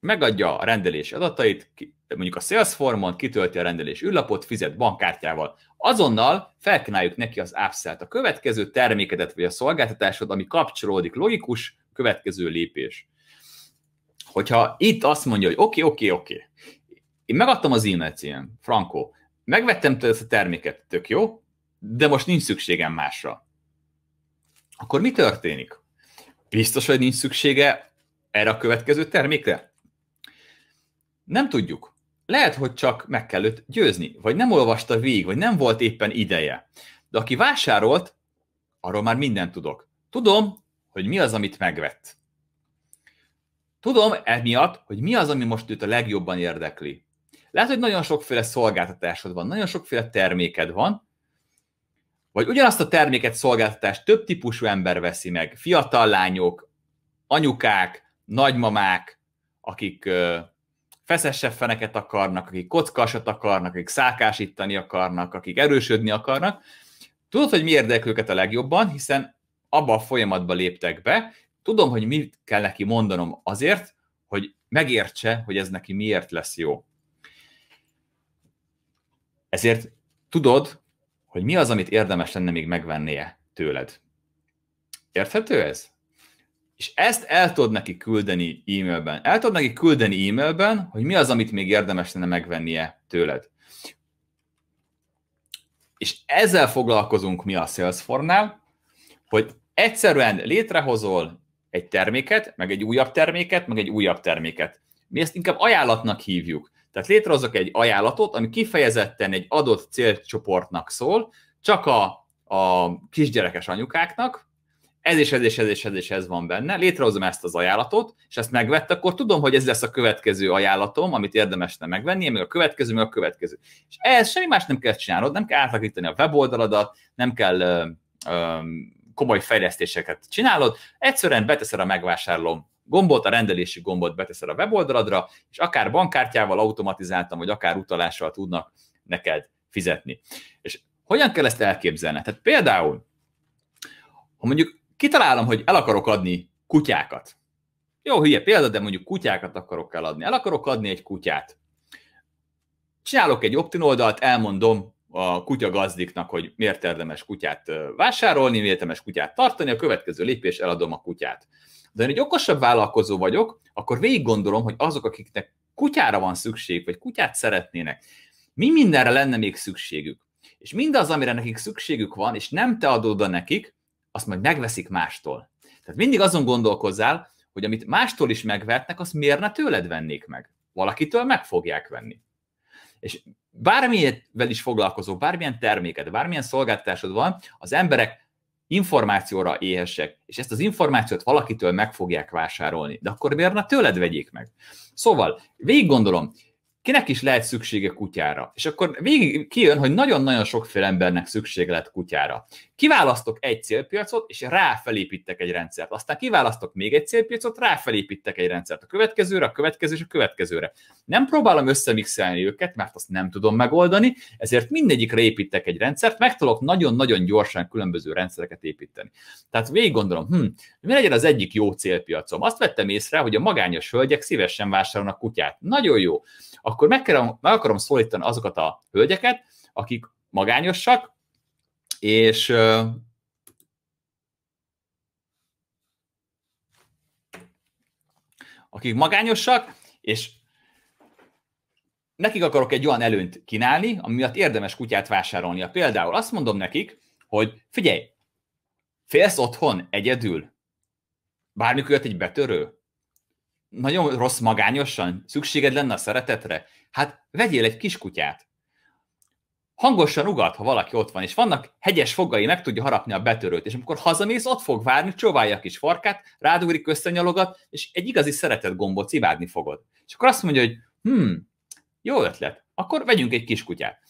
megadja a rendelés adatait, mondjuk a formon, kitölti a rendelés űrlapot, fizet bankkártyával. Azonnal felkínáljuk neki az upsell a következő termékedet vagy a szolgáltatásod, ami kapcsolódik logikus, következő lépés. Hogyha itt azt mondja, hogy oké, oké, oké, én megadtam az e-mail címem, Franco, megvettem tőle ezt a terméket, tök jó, de most nincs szükségem másra. Akkor mi történik? Biztos, hogy nincs szüksége erre a következő termékre? Nem tudjuk. Lehet, hogy csak meg kell őt győzni, vagy nem olvasta végig, vagy nem volt éppen ideje. De aki vásárolt, arról már mindent tudok. Tudom, hogy mi az, amit megvett. Tudom emiatt, hogy mi az, ami most őt a legjobban érdekli. Lehet, hogy nagyon sokféle szolgáltatásod van, nagyon sokféle terméked van, vagy ugyanazt a terméket, szolgáltatást több típusú ember veszi meg. Fiatal lányok, anyukák, nagymamák, akik feszesebb feneket akarnak, akik kockasat akarnak, akik szákásítani akarnak, akik erősödni akarnak. Tudod, hogy mi érdekli őket a legjobban, hiszen abba a folyamatba léptek be, tudom, hogy mit kell neki mondanom azért, hogy megértse, hogy ez neki miért lesz jó. Ezért tudod, hogy mi az, amit érdemes lenne még megvennie tőled. Érthető ez? és ezt el tudod neki küldeni e-mailben. El tudod neki küldeni e-mailben, hogy mi az, amit még érdemes lenne megvennie tőled. És ezzel foglalkozunk mi a Salesforce-nál, hogy egyszerűen létrehozol egy terméket, meg egy újabb terméket, meg egy újabb terméket. Mi ezt inkább ajánlatnak hívjuk. Tehát létrehozok egy ajánlatot, ami kifejezetten egy adott célcsoportnak szól, csak a, a kisgyerekes anyukáknak, ez és ez és ez és ez és ez van benne, létrehozom ezt az ajánlatot, és ezt megvett, akkor tudom, hogy ez lesz a következő ajánlatom, amit érdemes nem megvenni, még a következő, még a következő. És ehhez semmi más nem kell csinálnod, nem kell átlakítani a weboldaladat, nem kell ö, ö, komoly fejlesztéseket csinálod, egyszerűen beteszed a megvásárlom gombot, a rendelési gombot beteszed a weboldaladra, és akár bankkártyával automatizáltam, vagy akár utalással tudnak neked fizetni. És hogyan kell ezt elképzelni? Tehát például, ha mondjuk kitalálom, hogy el akarok adni kutyákat. Jó, hülye példa, de mondjuk kutyákat akarok eladni. El akarok adni egy kutyát. Csinálok egy optin oldalt, elmondom a kutyagazdiknak, hogy miért érdemes kutyát vásárolni, miért érdemes kutyát tartani, a következő lépés eladom a kutyát. De én egy okosabb vállalkozó vagyok, akkor végig gondolom, hogy azok, akiknek kutyára van szükség, vagy kutyát szeretnének, mi mindenre lenne még szükségük. És mindaz, amire nekik szükségük van, és nem te adod nekik, azt majd megveszik mástól. Tehát mindig azon gondolkozzál, hogy amit mástól is megvetnek, azt miért ne tőled vennék meg? Valakitől meg fogják venni. És bármilyenvel is foglalkozó, bármilyen terméked, bármilyen szolgáltatásod van, az emberek információra éhesek, és ezt az információt valakitől meg fogják vásárolni. De akkor miért ne tőled vegyék meg? Szóval, végig gondolom, kinek is lehet szüksége kutyára? És akkor végig kijön, hogy nagyon-nagyon sokféle embernek szüksége lett kutyára. Kiválasztok egy célpiacot, és ráfelépítek egy rendszert. Aztán kiválasztok még egy célpiacot, ráfelépítek egy rendszert. A következőre, a következő és a következőre. Nem próbálom összemixelni őket, mert azt nem tudom megoldani, ezért mindegyikre építek egy rendszert, meg tudok nagyon-nagyon gyorsan különböző rendszereket építeni. Tehát végig gondolom, hm, mi legyen az egyik jó célpiacom? Azt vettem észre, hogy a magányos hölgyek szívesen vásárolnak kutyát. Nagyon jó. Akkor meg, kell, meg akarom szólítani azokat a hölgyeket, akik magányosak, és akik magányosak, és nekik akarok egy olyan előnyt kínálni, ami miatt érdemes kutyát vásárolnia. Például azt mondom nekik, hogy figyelj, félsz otthon egyedül, bármikor jött egy betörő, nagyon rossz magányosan, szükséged lenne a szeretetre, hát vegyél egy kiskutyát hangosan ugat, ha valaki ott van, és vannak hegyes fogai, meg tudja harapni a betörőt, és amikor hazamész, ott fog várni, csóválja a kis farkát, rádugrik, összenyalogat, és egy igazi szeretett gombot cibádni fogod. És akkor azt mondja, hogy hm, jó ötlet, akkor vegyünk egy kiskutyát.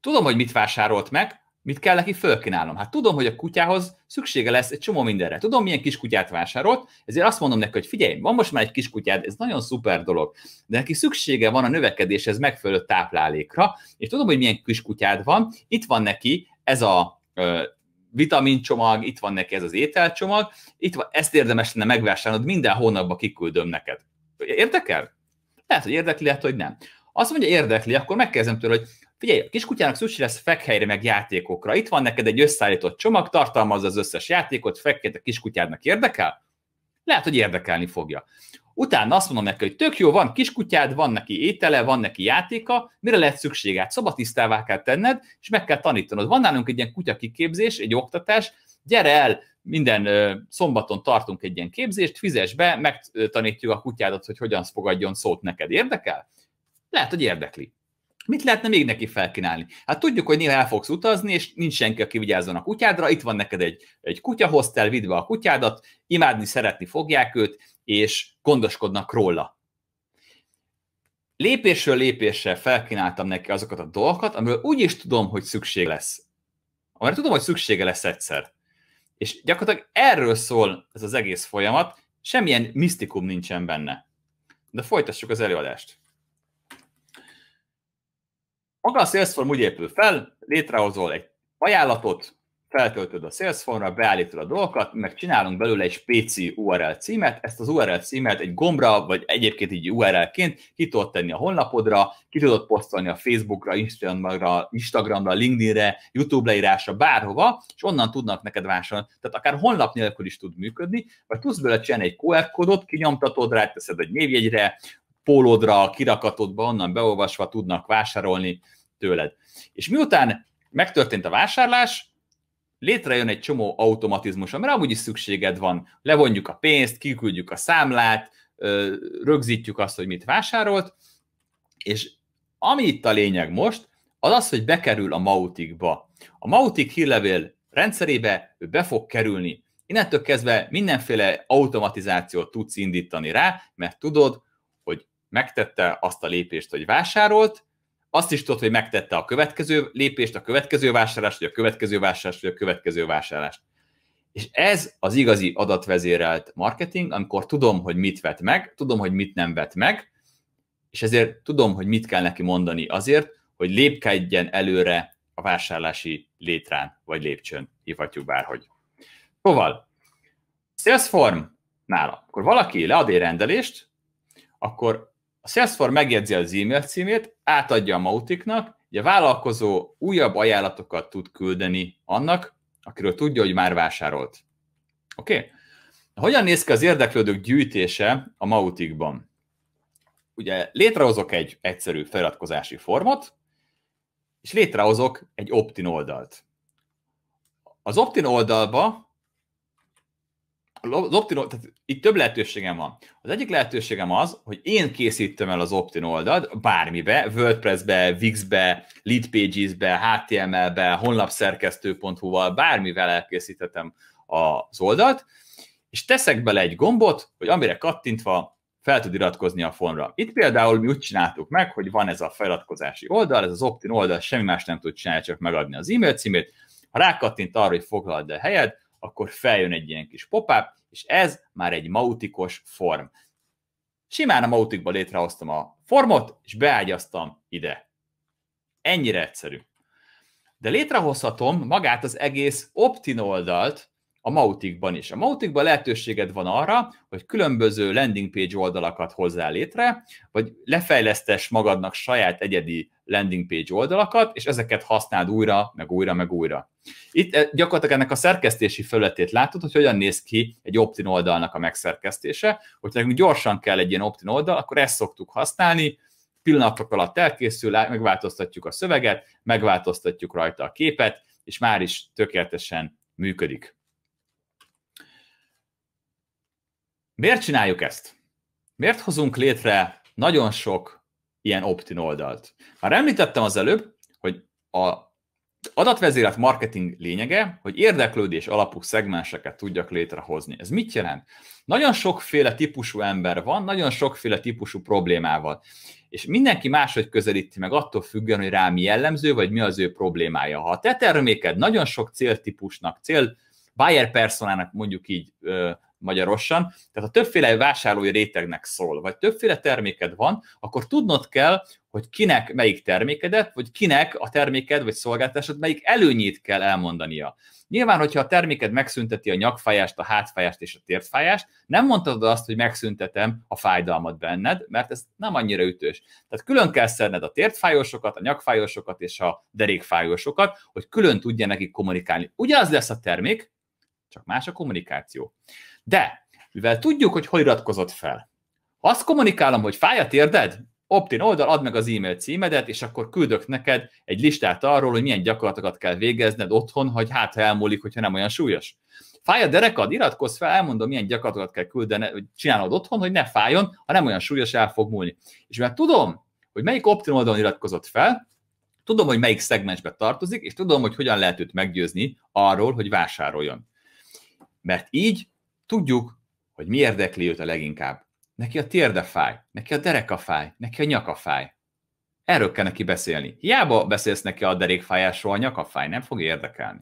Tudom, hogy mit vásárolt meg, Mit kell neki, fölkínálnom? Hát tudom, hogy a kutyához szüksége lesz egy csomó mindenre. Tudom, milyen kis kutyát vásárolt, ezért azt mondom neki, hogy figyelj, van most már egy kis kutyád, ez nagyon szuper dolog, de neki szüksége van a növekedéshez megfelelő táplálékra, és tudom, hogy milyen kis kutyád van, itt van neki ez a ö, vitamincsomag, itt van neki ez az ételcsomag, itt van, ezt érdemes lenne megvásárolnod, minden hónapban kiküldöm neked. Érdekel? Lehet, hogy érdekli, lehet, hogy nem. Azt mondja, érdekli, akkor megkezdem tőle, hogy Figyelj, a kiskutyának szükség lesz fekhelyre meg játékokra. Itt van neked egy összeállított csomag, tartalmaz az összes játékot, fekhelyet a kiskutyádnak érdekel? Lehet, hogy érdekelni fogja. Utána azt mondom neki, hogy tök jó, van kiskutyád, van neki étele, van neki játéka, mire lehet szükséged? Szobatisztává kell tenned, és meg kell tanítanod. Van nálunk egy ilyen kiképzés, egy oktatás, gyere el, minden szombaton tartunk egy ilyen képzést, fizes be, megtanítjuk a kutyádat, hogy hogyan fogadjon szót neked. Érdekel? Lehet, hogy érdekli. Mit lehetne még neki felkínálni? Hát tudjuk, hogy néha el fogsz utazni, és nincs senki, aki vigyázzon a kutyádra, itt van neked egy, egy kutya vidd be a kutyádat, imádni, szeretni fogják őt, és gondoskodnak róla. Lépésről lépésre felkínáltam neki azokat a dolgokat, amiről úgy is tudom, hogy szükség lesz. Amire tudom, hogy szüksége lesz egyszer. És gyakorlatilag erről szól ez az egész folyamat, semmilyen misztikum nincsen benne. De folytassuk az előadást. Maga a Salesforce úgy épül fel, létrehozol egy ajánlatot, feltöltöd a Salesforce-ra, beállítod a dolgokat, meg csinálunk belőle egy spéci URL címet, ezt az URL címet egy gombra, vagy egyébként így URL-ként ki tudod tenni a honlapodra, ki tudod posztolni a Facebookra, Instagramra, Instagramra LinkedInre, YouTube leírásra, bárhova, és onnan tudnak neked vásárolni. Tehát akár honlap nélkül is tud működni, vagy tudsz belőle csinálni egy QR kódot, kinyomtatod rá, teszed egy névjegyre, pólódra, kirakatodba, onnan beolvasva tudnak vásárolni, tőled. És miután megtörtént a vásárlás, létrejön egy csomó automatizmus, amire amúgy is szükséged van. Levonjuk a pénzt, kiküldjük a számlát, rögzítjük azt, hogy mit vásárolt, és ami itt a lényeg most, az az, hogy bekerül a Mautikba. A Mautik hírlevél rendszerébe ő be fog kerülni. Innentől kezdve mindenféle automatizációt tudsz indítani rá, mert tudod, hogy megtette azt a lépést, hogy vásárolt, azt is tudod, hogy megtette a következő lépést, a következő vásárlást, vagy a következő vásárlást, vagy a következő vásárlást. És ez az igazi adatvezérelt marketing, amikor tudom, hogy mit vett meg, tudom, hogy mit nem vett meg, és ezért tudom, hogy mit kell neki mondani azért, hogy lépkedjen előre a vásárlási létrán, vagy lépcsőn, hívhatjuk bárhogy. Szóval, Salesform nála, akkor valaki lead egy rendelést, akkor a Salesforce megjegyzi az e-mail címét, átadja a Mautiknak, így a vállalkozó újabb ajánlatokat tud küldeni annak, akiről tudja, hogy már vásárolt. Oké? Okay? Hogyan néz ki az érdeklődők gyűjtése a Mautikban? Ugye létrehozok egy egyszerű feliratkozási formot, és létrehozok egy opt-in oldalt. Az opt-in oldalba az optin, tehát itt több lehetőségem van. Az egyik lehetőségem az, hogy én készítem el az optin oldalt bármibe, WordPress-be, Wix-be, Lead Pages-be, HTML-be, honlapszerkesztő.hu-val, bármivel elkészíthetem az oldalt, és teszek bele egy gombot, hogy amire kattintva fel tud iratkozni a fonra. Itt például mi úgy csináltuk meg, hogy van ez a feliratkozási oldal, ez az opt-in oldal, semmi más nem tud csinálni, csak megadni az e-mail címét. Ha rákattint arra, hogy foglald el helyet, akkor feljön egy ilyen kis pop és ez már egy mautikos form. Simán a mautikba létrehoztam a formot, és beágyaztam ide. Ennyire egyszerű. De létrehozhatom magát az egész optin oldalt, a Mautikban is. A Mautikban lehetőséged van arra, hogy különböző landing page oldalakat hozzá létre, vagy lefejlesztes magadnak saját egyedi landing page oldalakat, és ezeket használd újra, meg újra, meg újra. Itt eh, gyakorlatilag ennek a szerkesztési felületét látod, hogy hogyan néz ki egy optin oldalnak a megszerkesztése, hogy nekünk gyorsan kell egy ilyen optin oldal, akkor ezt szoktuk használni, pillanatok alatt elkészül, megváltoztatjuk a szöveget, megváltoztatjuk rajta a képet, és már is tökéletesen működik. Miért csináljuk ezt? Miért hozunk létre nagyon sok ilyen optin oldalt? Már említettem az előbb, hogy a adatvezérelt marketing lényege, hogy érdeklődés alapú szegmenseket tudjak létrehozni. Ez mit jelent? Nagyon sokféle típusú ember van, nagyon sokféle típusú problémával, és mindenki máshogy közelíti meg attól függően, hogy rá mi jellemző, vagy mi az ő problémája. Ha a te terméked nagyon sok céltípusnak, cél buyer personának mondjuk így magyarosan. Tehát ha többféle vásárlói rétegnek szól, vagy többféle terméked van, akkor tudnod kell, hogy kinek melyik termékedet, vagy kinek a terméked vagy szolgáltatásod melyik előnyét kell elmondania. Nyilván, hogyha a terméked megszünteti a nyakfájást, a hátfájást és a térfájást, nem mondhatod azt, hogy megszüntetem a fájdalmat benned, mert ez nem annyira ütős. Tehát külön kell szedned a tértfájósokat, a nyakfájósokat és a derékfájósokat, hogy külön tudja nekik kommunikálni. Ugyanaz lesz a termék, csak más a kommunikáció. De, mivel tudjuk, hogy hogy iratkozott fel, ha azt kommunikálom, hogy fáj a térded, Optin oldal, add meg az e-mail címedet, és akkor küldök neked egy listát arról, hogy milyen gyakorlatokat kell végezned otthon, hogy hát ha elmúlik, hogyha nem olyan súlyos. Fáj a derekad, iratkozz fel, elmondom, milyen gyakorlatokat kell küldeni, hogy csinálod otthon, hogy ne fájjon, ha nem olyan súlyos, el fog múlni. És mert tudom, hogy melyik Optin oldalon iratkozott fel, tudom, hogy melyik szegmensbe tartozik, és tudom, hogy hogyan lehet őt meggyőzni arról, hogy vásároljon. Mert így Tudjuk, hogy mi érdekli őt a leginkább. Neki a térde fáj, neki a dereka fáj, neki a nyaka fáj. Erről kell neki beszélni. Hiába beszélsz neki a derékfájásról, a nyakafáj nem fog érdekelni.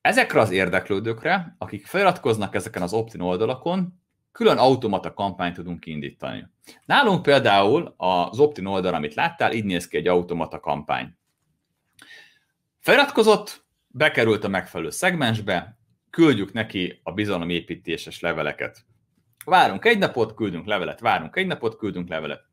Ezekre az érdeklődőkre, akik feliratkoznak ezeken az opt-in oldalakon, külön automata kampányt tudunk indítani. Nálunk például az opt-in oldal, amit láttál, így néz ki egy automata kampány. Feliratkozott, bekerült a megfelelő szegmensbe, küldjük neki a bizalomépítéses leveleket. Várunk egy napot, küldünk levelet, várunk egy napot, küldünk levelet.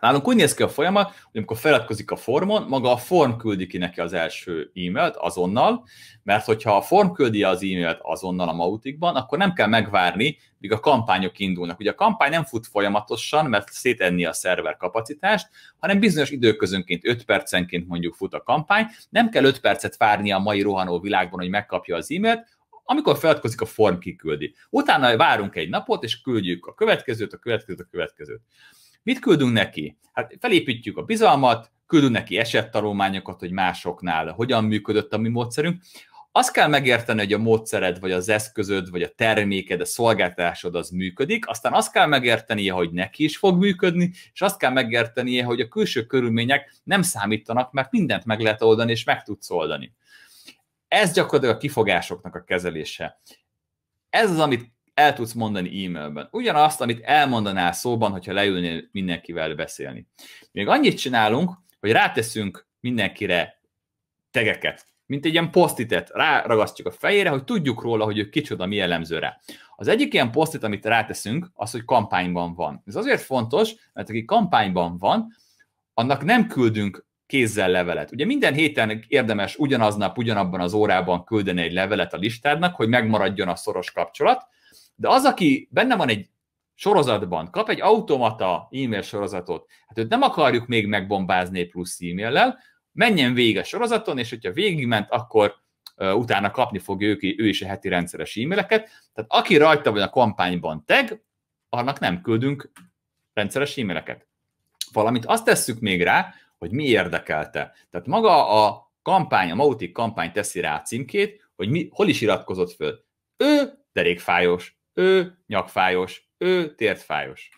Nálunk úgy néz ki a folyamat, hogy amikor feladkozik a formon, maga a form küldi ki neki az első e-mailt azonnal, mert hogyha a form küldi az e-mailt azonnal a mautikban, akkor nem kell megvárni, míg a kampányok indulnak. Ugye a kampány nem fut folyamatosan, mert szétenni a szerver kapacitást, hanem bizonyos időközönként, 5 percenként mondjuk fut a kampány, nem kell 5 percet várni a mai rohanó világban, hogy megkapja az e-mailt, amikor feladkozik, a form kiküldi. Utána várunk egy napot, és küldjük a következőt, a következőt, a következőt. Mit küldünk neki? Hát felépítjük a bizalmat, küldünk neki esettanulmányokat, hogy másoknál hogyan működött a mi módszerünk. Azt kell megérteni, hogy a módszered, vagy az eszközöd, vagy a terméked, a szolgáltatásod az működik, aztán azt kell megértenie, hogy neki is fog működni, és azt kell megértenie, hogy a külső körülmények nem számítanak, mert mindent meg lehet oldani, és meg tudsz oldani. Ez gyakorlatilag a kifogásoknak a kezelése. Ez az, amit el tudsz mondani e-mailben. Ugyanazt, amit elmondanál szóban, hogyha leülnél mindenkivel beszélni. Még annyit csinálunk, hogy ráteszünk mindenkire tegeket, mint egy ilyen posztitet, ráragasztjuk a fejére, hogy tudjuk róla, hogy ő kicsoda, mi jellemző rá. Az egyik ilyen posztit, amit ráteszünk, az, hogy kampányban van. Ez azért fontos, mert aki kampányban van, annak nem küldünk kézzel levelet. Ugye minden héten érdemes ugyanaznap, ugyanabban az órában küldeni egy levelet a listádnak, hogy megmaradjon a szoros kapcsolat, de az, aki benne van egy sorozatban, kap egy automata e-mail sorozatot, hát őt nem akarjuk még megbombázni plusz e-maillel, menjen végig a sorozaton, és hogyha végigment, akkor utána kapni fog ő, ő is a heti rendszeres e-maileket. Tehát aki rajta van a kampányban tag, annak nem küldünk rendszeres e-maileket. Valamint azt tesszük még rá, hogy mi érdekelte. Tehát maga a kampány, a Mautic kampány teszi rá a címkét, hogy mi, hol is iratkozott föl. Ő derékfájós, ő nyakfájós, ő tértfájós.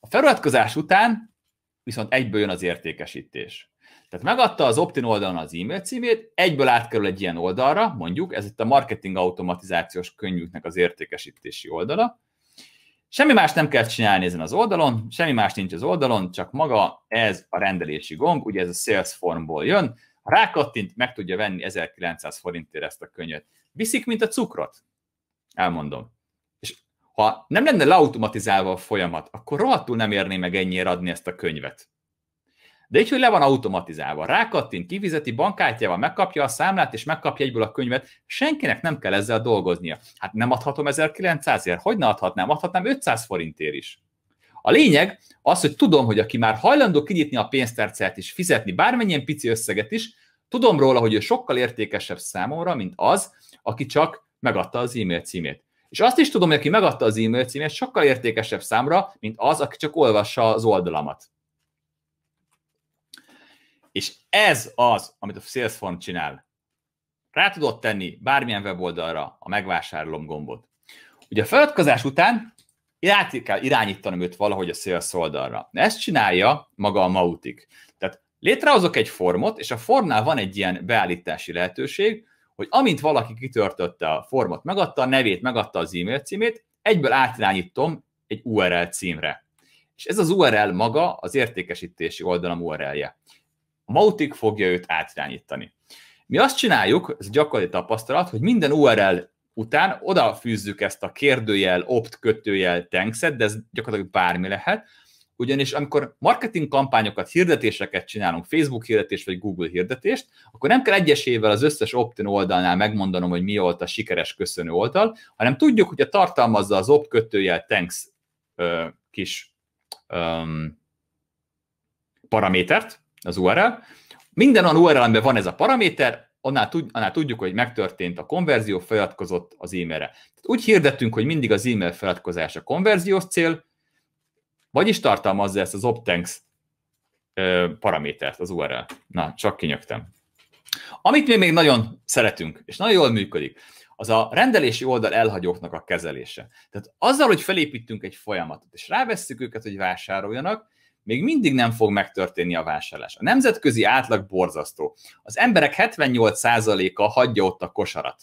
A feliratkozás után viszont egyből jön az értékesítés. Tehát megadta az optin oldalon az e-mail címét, egyből átkerül egy ilyen oldalra, mondjuk, ez itt a marketing automatizációs könyvüknek az értékesítési oldala, Semmi más nem kell csinálni ezen az oldalon, semmi más nincs az oldalon, csak maga ez a rendelési gomb, ugye ez a sales formból jön, ha rákattint, meg tudja venni 1900 forintért ezt a könyvet. Viszik, mint a cukrot, elmondom. És ha nem lenne leautomatizálva a folyamat, akkor rohadtul nem érné meg ennyire adni ezt a könyvet. De így, hogy le van automatizálva, rákattint, kivizeti bankkártyával, megkapja a számlát, és megkapja egyből a könyvet, senkinek nem kell ezzel dolgoznia. Hát nem adhatom 1900-ért, hogy ne adhatnám, adhatnám 500 forintért is. A lényeg az, hogy tudom, hogy aki már hajlandó kinyitni a pénztárcát és fizetni bármennyien pici összeget is, tudom róla, hogy ő sokkal értékesebb számomra, mint az, aki csak megadta az e-mail címét. És azt is tudom, hogy aki megadta az e-mail címét, sokkal értékesebb számra, mint az, aki csak olvassa az oldalamat. És ez az, amit a Salesforce csinál. Rá tudod tenni bármilyen weboldalra a megvásárlom gombot. Ugye a feladkozás után át kell irányítanom őt valahogy a sales oldalra. Ezt csinálja maga a Mautic. Tehát létrehozok egy formot, és a formnál van egy ilyen beállítási lehetőség, hogy amint valaki kitörtötte a formot, megadta a nevét, megadta az e-mail címét, egyből átirányítom egy URL címre. És ez az URL maga az értékesítési oldalam URL-je. Mautic fogja őt átirányítani. Mi azt csináljuk, ez gyakori tapasztalat, hogy minden URL után odafűzzük ezt a kérdőjel, opt kötőjel, tankset, de ez gyakorlatilag bármi lehet, ugyanis amikor marketing kampányokat, hirdetéseket csinálunk, Facebook hirdetést vagy Google hirdetést, akkor nem kell egyesével az összes opt-in oldalnál megmondanom, hogy mi volt a sikeres köszönő oldal, hanem tudjuk, hogy a tartalmazza az opt kötőjel thanks ö, kis öm, paramétert, az URL. Minden olyan url amiben van ez a paraméter, annál, tud, annál tudjuk, hogy megtörtént a konverzió, feladkozott az e-mailre. Tehát úgy hirdettünk, hogy mindig az e-mail feladkozás a konverziós cél, vagyis tartalmazza ezt az Optanks paramétert, az URL. Na, csak kinyögtem. Amit mi még nagyon szeretünk, és nagyon jól működik, az a rendelési oldal elhagyóknak a kezelése. Tehát azzal, hogy felépítünk egy folyamatot, és rávesszük őket, hogy vásároljanak, még mindig nem fog megtörténni a vásárlás. A nemzetközi átlag borzasztó. Az emberek 78%-a hagyja ott a kosarat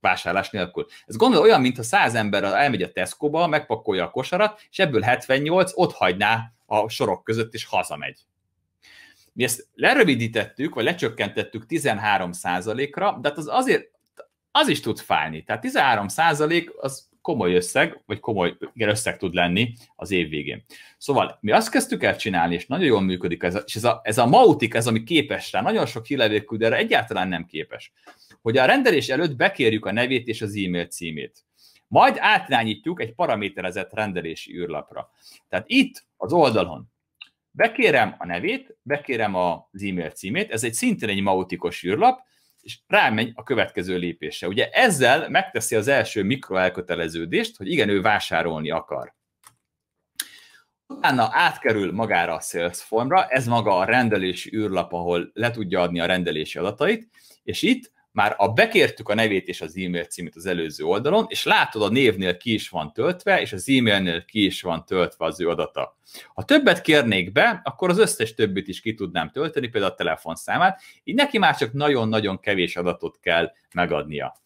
vásárlás nélkül. Ez gondolom olyan, mintha 100 ember elmegy a Tesco-ba, megpakolja a kosarat, és ebből 78 ott hagyná a sorok között, és hazamegy. Mi ezt lerövidítettük, vagy lecsökkentettük 13%-ra, de hát az azért az is tud fájni. Tehát 13% az komoly összeg, vagy komoly igen, összeg tud lenni az év végén. Szóval mi azt kezdtük el csinálni, és nagyon jól működik, ez és ez a, ez a mautik, ez ami képes rá, nagyon sok hírlevél erre egyáltalán nem képes, hogy a rendelés előtt bekérjük a nevét és az e-mail címét. Majd átrányítjuk egy paraméterezett rendelési űrlapra. Tehát itt az oldalon bekérem a nevét, bekérem az e-mail címét, ez egy szintén egy mautikos űrlap, és rámegy a következő lépése. Ugye ezzel megteszi az első mikroelköteleződést, hogy igen, ő vásárolni akar. Utána átkerül magára a sales formra, ez maga a rendelési űrlap, ahol le tudja adni a rendelési adatait, és itt már a bekértük a nevét és az e-mail címét az előző oldalon, és látod, a névnél ki is van töltve, és az e-mailnél ki is van töltve az ő adata. Ha többet kérnék be, akkor az összes többit is ki tudnám tölteni, például a telefonszámát, így neki már csak nagyon-nagyon kevés adatot kell megadnia.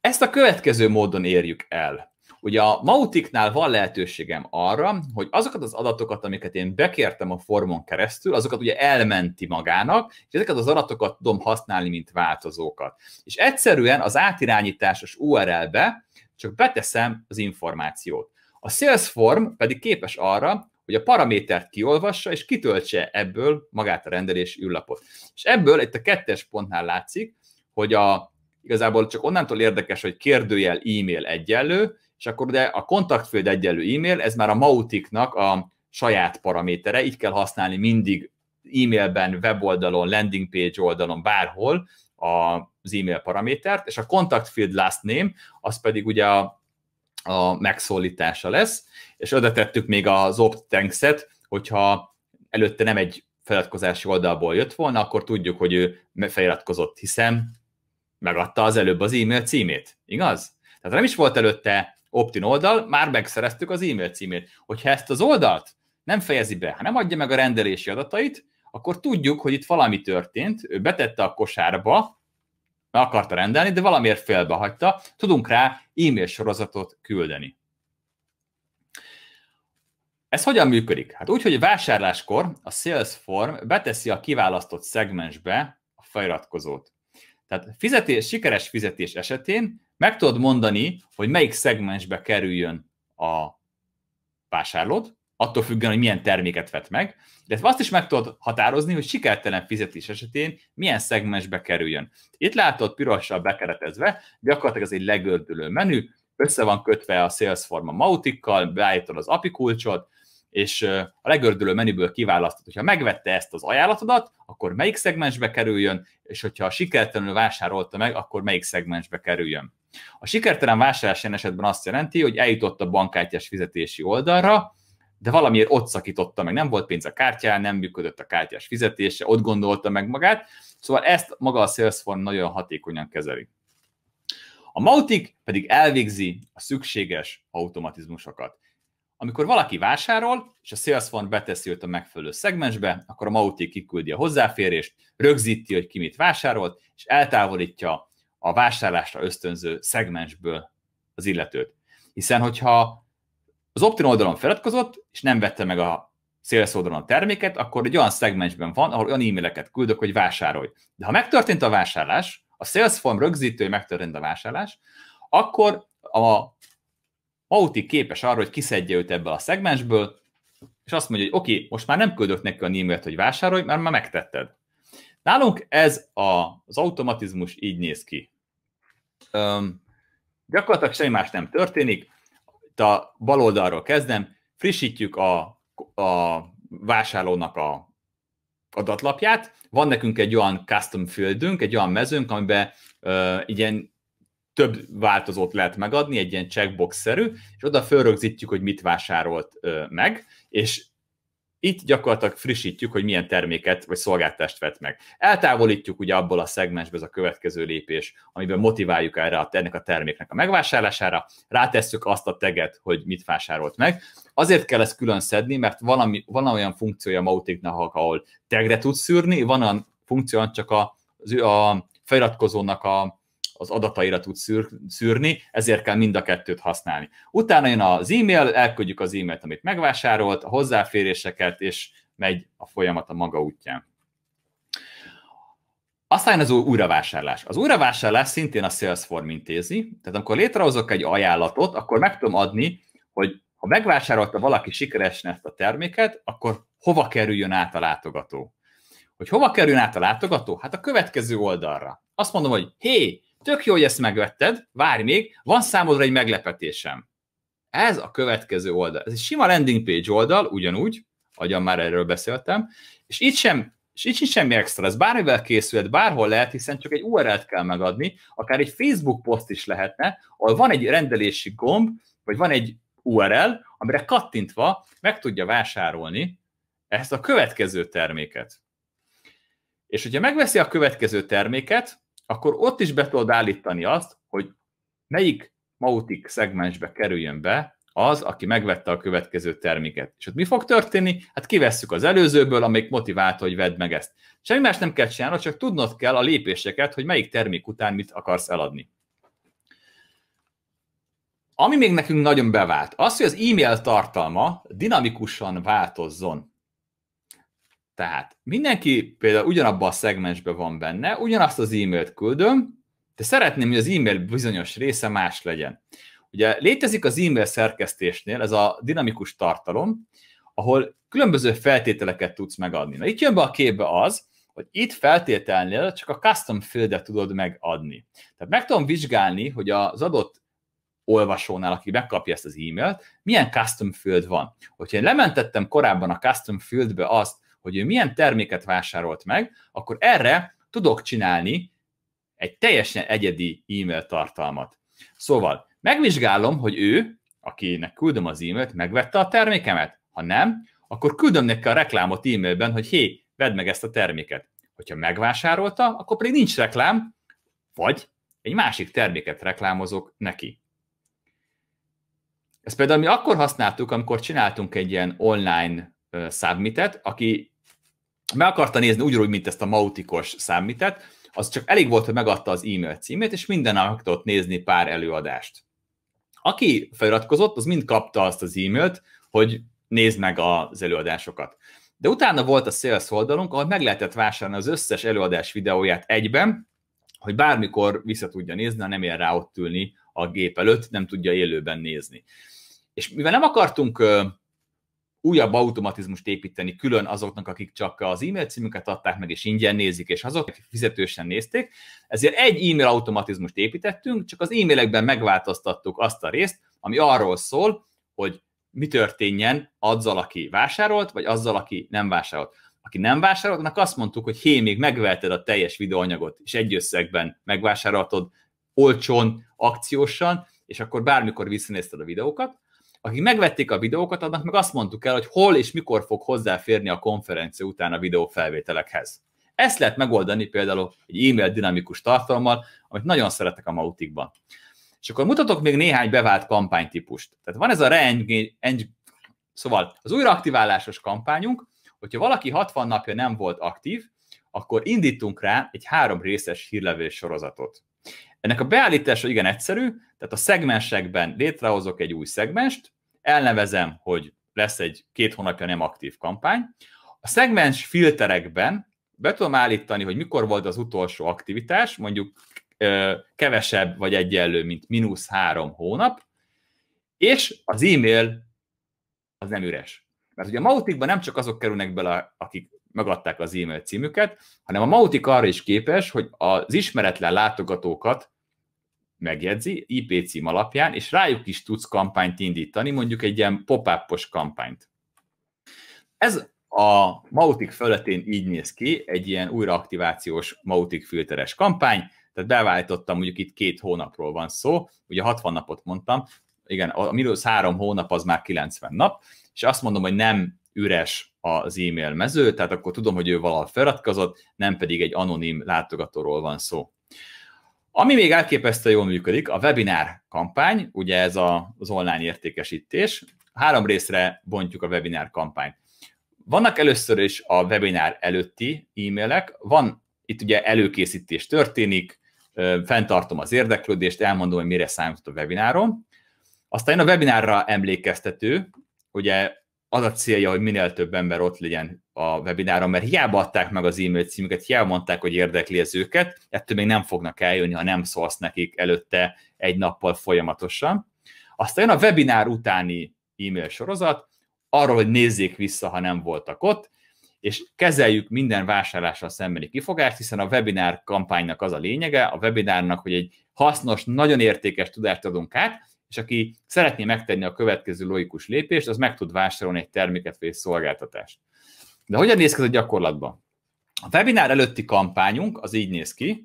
Ezt a következő módon érjük el. Ugye a Mautiknál van lehetőségem arra, hogy azokat az adatokat, amiket én bekértem a formon keresztül, azokat ugye elmenti magának, és ezeket az adatokat tudom használni, mint változókat. És egyszerűen az átirányításos URL-be csak beteszem az információt. A sales form pedig képes arra, hogy a paramétert kiolvassa, és kitöltse ebből magát a rendelési űrlapot. És ebből itt a kettes pontnál látszik, hogy a, igazából csak onnantól érdekes, hogy kérdőjel e-mail egyenlő, és akkor ugye a kontaktföld egyenlő e-mail, ez már a mautiknak a saját paramétere, így kell használni mindig e-mailben, weboldalon, landing page oldalon, bárhol az e-mail paramétert, és a contact field last name, az pedig ugye a, a megszólítása lesz, és oda tettük még az opt thanks-et, hogyha előtte nem egy feliratkozási oldalból jött volna, akkor tudjuk, hogy ő feliratkozott, hiszen megadta az előbb az e-mail címét, igaz? Tehát nem is volt előtte Optin oldal, már megszereztük az e-mail címét. Hogyha ezt az oldalt nem fejezi be, ha nem adja meg a rendelési adatait, akkor tudjuk, hogy itt valami történt, ő betette a kosárba, mert akarta rendelni, de valamiért félbehagyta, tudunk rá e-mail sorozatot küldeni. Ez hogyan működik? Hát úgy, hogy vásárláskor a Sales Form beteszi a kiválasztott szegmensbe a feliratkozót. Tehát fizetés, sikeres fizetés esetén meg tudod mondani, hogy melyik szegmensbe kerüljön a vásárlód, attól függően, hogy milyen terméket vett meg, de azt is meg tudod határozni, hogy sikertelen fizetés esetén milyen szegmensbe kerüljön. Itt látod pirossal bekeretezve, gyakorlatilag ez egy legördülő menü, össze van kötve a Salesforma Mautikkal, beállítod az API kulcsot, és a legördülő menüből kiválasztod, hogyha megvette ezt az ajánlatodat, akkor melyik szegmensbe kerüljön, és hogyha sikertelenül vásárolta meg, akkor melyik szegmensbe kerüljön. A sikertelen vásárlás ilyen esetben azt jelenti, hogy eljutott a bankkártyás fizetési oldalra, de valamiért ott szakította meg, nem volt pénz a kártyán, nem működött a kártyás fizetése, ott gondolta meg magát, szóval ezt maga a Salesforce nagyon hatékonyan kezeli. A Mautic pedig elvégzi a szükséges automatizmusokat. Amikor valaki vásárol, és a Salesforce beteszi őt a megfelelő szegmensbe, akkor a Mautic kiküldi a hozzáférést, rögzíti, hogy ki mit vásárolt, és eltávolítja a vásárlásra ösztönző szegmensből az illetőt. Hiszen, hogyha az Optin oldalon feladkozott, és nem vette meg a sales oldalon a terméket, akkor egy olyan szegmensben van, ahol olyan e-maileket küldök, hogy vásárolj. De ha megtörtént a vásárlás, a sales form rögzítő, hogy megtörtént a vásárlás, akkor a Auti képes arra, hogy kiszedje őt ebből a szegmensből, és azt mondja, hogy oké, okay, most már nem küldök neki a e-mailt, hogy vásárolj, mert már megtetted. Nálunk ez a, az automatizmus így néz ki. Um, gyakorlatilag semmi más nem történik. Itt a bal oldalról kezdem, frissítjük a, a vásárlónak a adatlapját. Van nekünk egy olyan custom fieldünk, egy olyan mezőnk, amiben uh, ilyen több változót lehet megadni, egy ilyen checkbox-szerű, és oda fölrögzítjük, hogy mit vásárolt uh, meg, és itt gyakorlatilag frissítjük, hogy milyen terméket vagy szolgáltást vett meg. Eltávolítjuk ugye abból a szegmensből ez a következő lépés, amiben motiváljuk erre a, ennek a terméknek a megvásárlására, rátesszük azt a teget, hogy mit vásárolt meg. Azért kell ezt külön szedni, mert valami, van olyan funkciója Mautiknak, ahol tegre tudsz szűrni, van olyan funkció, csak a, a feliratkozónak a az adataira tud szűr, szűrni, ezért kell mind a kettőt használni. Utána jön az e-mail, elküldjük az e-mailt, amit megvásárolt, a hozzáféréseket, és megy a folyamat a maga útján. Aztán az újravásárlás. Az újravásárlás szintén a Salesforce intézi, tehát amikor létrehozok egy ajánlatot, akkor meg tudom adni, hogy ha megvásárolta valaki sikeresen ezt a terméket, akkor hova kerüljön át a látogató? Hogy hova kerüljön át a látogató? Hát a következő oldalra. Azt mondom, hogy hé, tök jó, hogy ezt megvetted, várj még, van számodra egy meglepetésem. Ez a következő oldal. Ez egy sima landing page oldal, ugyanúgy, ahogyan már erről beszéltem, és itt sem és itt sincs semmi extra, ez bármivel készülhet, bárhol lehet, hiszen csak egy URL-t kell megadni, akár egy Facebook poszt is lehetne, ahol van egy rendelési gomb, vagy van egy URL, amire kattintva meg tudja vásárolni ezt a következő terméket. És hogyha megveszi a következő terméket, akkor ott is be tudod állítani azt, hogy melyik mautik szegmensbe kerüljön be az, aki megvette a következő terméket. És ott mi fog történni? Hát kivesszük az előzőből, amelyik motivált, hogy vedd meg ezt. Semmi más nem kell csinálni, csak tudnod kell a lépéseket, hogy melyik termék után mit akarsz eladni. Ami még nekünk nagyon bevált, az, hogy az e-mail tartalma dinamikusan változzon. Tehát mindenki például ugyanabban a szegmensben van benne, ugyanazt az e-mailt küldöm, de szeretném, hogy az e-mail bizonyos része más legyen. Ugye létezik az e-mail szerkesztésnél ez a dinamikus tartalom, ahol különböző feltételeket tudsz megadni. Na itt jön be a képbe az, hogy itt feltételnél csak a custom fieldet tudod megadni. Tehát meg tudom vizsgálni, hogy az adott olvasónál, aki megkapja ezt az e-mailt, milyen custom field van. Hogyha én lementettem korábban a custom fieldbe azt, hogy ő milyen terméket vásárolt meg, akkor erre tudok csinálni egy teljesen egyedi e-mail tartalmat. Szóval megvizsgálom, hogy ő, akinek küldöm az e-mailt, megvette a termékemet. Ha nem, akkor küldöm neki a reklámot e-mailben, hogy hé, vedd meg ezt a terméket. Hogyha megvásárolta, akkor pedig nincs reklám, vagy egy másik terméket reklámozok neki. Ezt például mi akkor használtuk, amikor csináltunk egy ilyen online submitet, aki meg akarta nézni hogy mint ezt a mautikos számmitet, az csak elég volt, hogy megadta az e-mail címét, és minden nap tudott nézni pár előadást. Aki feliratkozott, az mind kapta azt az e-mailt, hogy nézd meg az előadásokat. De utána volt a sales oldalunk, ahol meg lehetett vásárolni az összes előadás videóját egyben, hogy bármikor vissza tudja nézni, ha nem ér rá ott ülni a gép előtt, nem tudja élőben nézni. És mivel nem akartunk újabb automatizmust építeni külön azoknak, akik csak az e-mail címüket adták meg, és ingyen nézik, és azok, akik fizetősen nézték. Ezért egy e-mail automatizmust építettünk, csak az e-mailekben megváltoztattuk azt a részt, ami arról szól, hogy mi történjen azzal, aki vásárolt, vagy azzal, aki nem vásárolt. Aki nem vásárolt, annak azt mondtuk, hogy hé, még megveheted a teljes videóanyagot, és egy összegben megvásároltod olcsón, akciósan, és akkor bármikor visszanézted a videókat, akik megvették a videókat, annak meg azt mondtuk el, hogy hol és mikor fog hozzáférni a konferencia után a videófelvételekhez. Ezt lehet megoldani például egy e-mail dinamikus tartalommal, amit nagyon szeretek a Mautikban. És akkor mutatok még néhány bevált kampánytípust. Tehát van ez a re szóval az újraaktiválásos kampányunk, hogyha valaki 60 napja nem volt aktív, akkor indítunk rá egy három részes hírlevél sorozatot. Ennek a beállítása igen egyszerű, tehát a szegmensekben létrehozok egy új szegmest, elnevezem, hogy lesz egy két hónapja nem aktív kampány. A szegmens filterekben be tudom állítani, hogy mikor volt az utolsó aktivitás, mondjuk kevesebb vagy egyenlő, mint mínusz három hónap, és az e-mail az nem üres. Mert ugye a Mautikban nem csak azok kerülnek bele, akik megadták az e-mail címüket, hanem a Mautik arra is képes, hogy az ismeretlen látogatókat megjegyzi IP cím alapján, és rájuk is tudsz kampányt indítani, mondjuk egy ilyen pop kampányt. Ez a Mautic felületén így néz ki, egy ilyen újraaktivációs Mautic filteres kampány, tehát beváltottam, mondjuk itt két hónapról van szó, ugye 60 napot mondtam, igen, a minusz három hónap az már 90 nap, és azt mondom, hogy nem üres az e-mail mező, tehát akkor tudom, hogy ő valahol feladkozott, nem pedig egy anonim látogatóról van szó. Ami még elképesztően jól működik, a webinár kampány, ugye ez a, az online értékesítés, három részre bontjuk a webinár kampányt. Vannak először is a webinár előtti e-mailek, van itt ugye előkészítés történik, fenntartom az érdeklődést, elmondom, hogy mire számított a webináron. Aztán a webinárra emlékeztető, ugye az a célja, hogy minél több ember ott legyen a webináron, mert hiába adták meg az e-mail címüket, hiába mondták, hogy érdekli ez őket, ettől még nem fognak eljönni, ha nem szólsz nekik előtte egy nappal folyamatosan. Aztán jön a webinár utáni e-mail sorozat, arról, hogy nézzék vissza, ha nem voltak ott, és kezeljük minden vásárlással szembeni kifogást, hiszen a webinár kampánynak az a lényege, a webinárnak, hogy egy hasznos, nagyon értékes tudást adunk át, és aki szeretné megtenni a következő logikus lépést, az meg tud vásárolni egy terméket vagy egy szolgáltatást. De hogyan néz ki ez a gyakorlatban? A webinár előtti kampányunk az így néz ki,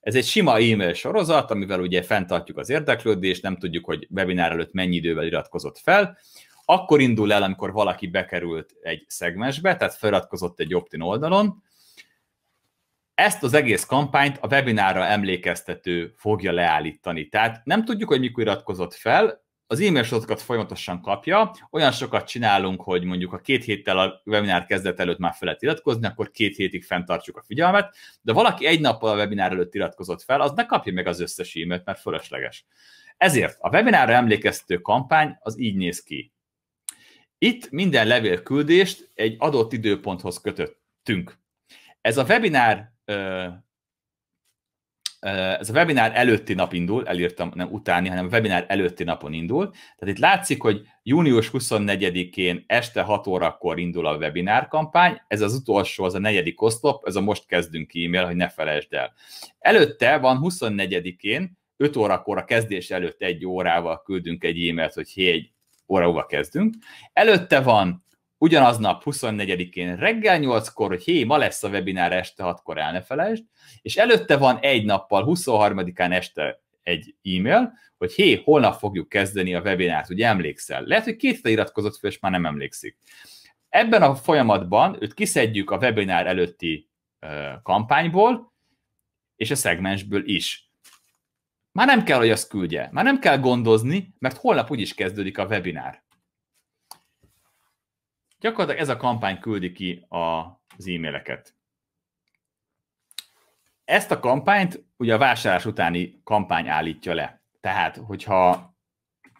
ez egy sima e-mail sorozat, amivel ugye fenntartjuk az érdeklődést, nem tudjuk, hogy webinár előtt mennyi idővel iratkozott fel. Akkor indul el, amikor valaki bekerült egy szegmensbe, tehát feliratkozott egy Optin oldalon. Ezt az egész kampányt a webinárra emlékeztető fogja leállítani. Tehát nem tudjuk, hogy mikor iratkozott fel, az e-mail sorozatokat folyamatosan kapja, olyan sokat csinálunk, hogy mondjuk a két héttel a webinár kezdet előtt már fel lehet iratkozni, akkor két hétig fenntartjuk a figyelmet, de valaki egy nappal a webinár előtt iratkozott fel, az ne kapja meg az összes e-mailt, mert fölösleges. Ezért a webinárra emlékeztető kampány az így néz ki. Itt minden levélküldést egy adott időponthoz kötöttünk. Ez a webinár ez a webinár előtti nap indul, elírtam nem utáni, hanem a webinár előtti napon indul. Tehát itt látszik, hogy június 24-én este 6 órakor indul a webinár kampány, ez az utolsó, az a negyedik oszlop, ez a most kezdünk e-mail, hogy ne felejtsd el. Előtte van 24-én, 5 órakor a kezdés előtt egy órával küldünk egy e-mailt, hogy hé, egy óra kezdünk. Előtte van ugyanaznap 24-én reggel 8-kor, hogy hé, ma lesz a webinár este 6-kor, el ne felejtsd, és előtte van egy nappal, 23-án este egy e-mail, hogy hé, holnap fogjuk kezdeni a webinárt, ugye emlékszel? Lehet, hogy két iratkozott fel, és már nem emlékszik. Ebben a folyamatban őt kiszedjük a webinár előtti kampányból, és a szegmensből is. Már nem kell, hogy azt küldje, már nem kell gondozni, mert holnap úgyis kezdődik a webinár. Gyakorlatilag ez a kampány küldi ki az e-maileket. Ezt a kampányt ugye a vásárlás utáni kampány állítja le. Tehát, hogyha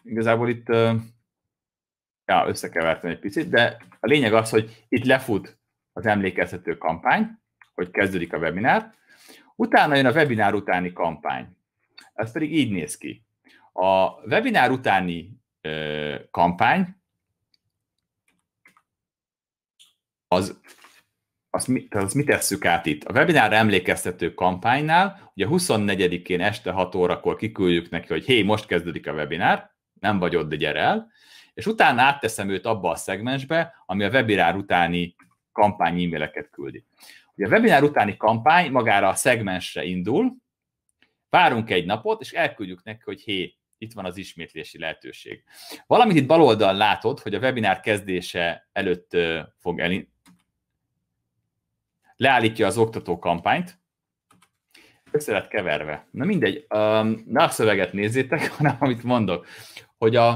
igazából itt ja, összekevertem egy picit, de a lényeg az, hogy itt lefut az emlékeztető kampány, hogy kezdődik a webinár, utána jön a webinár utáni kampány. Ez pedig így néz ki. A webinár utáni ö, kampány az az mit tehát azt tesszük át itt? A webinárra emlékeztető kampánynál, ugye 24-én este 6 órakor kiküldjük neki, hogy hé, most kezdődik a webinár, nem vagy ott, de gyere el, és utána átteszem őt abba a szegmensbe, ami a webinár utáni kampány e-maileket küldi. Ugye a webinár utáni kampány magára a szegmensre indul, várunk egy napot, és elküldjük neki, hogy hé, itt van az ismétlési lehetőség. Valamit itt baloldal látod, hogy a webinár kezdése előtt fog elindulni, leállítja az oktató kampányt, össze lett keverve. Na mindegy, um, ne a szöveget nézzétek, hanem amit mondok, hogy a,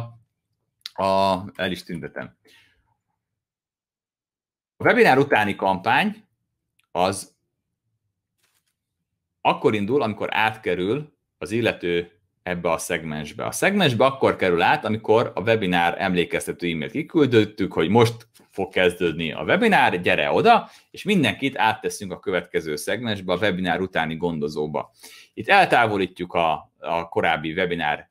a el is tüntetem. A webinár utáni kampány az akkor indul, amikor átkerül az illető ebbe a szegmensbe. A szegmensbe akkor kerül át, amikor a webinár emlékeztető e-mailt kiküldöttük, hogy most fog kezdődni a webinár, gyere oda, és mindenkit átteszünk a következő szegmensbe, a webinár utáni gondozóba. Itt eltávolítjuk a, a korábbi webinár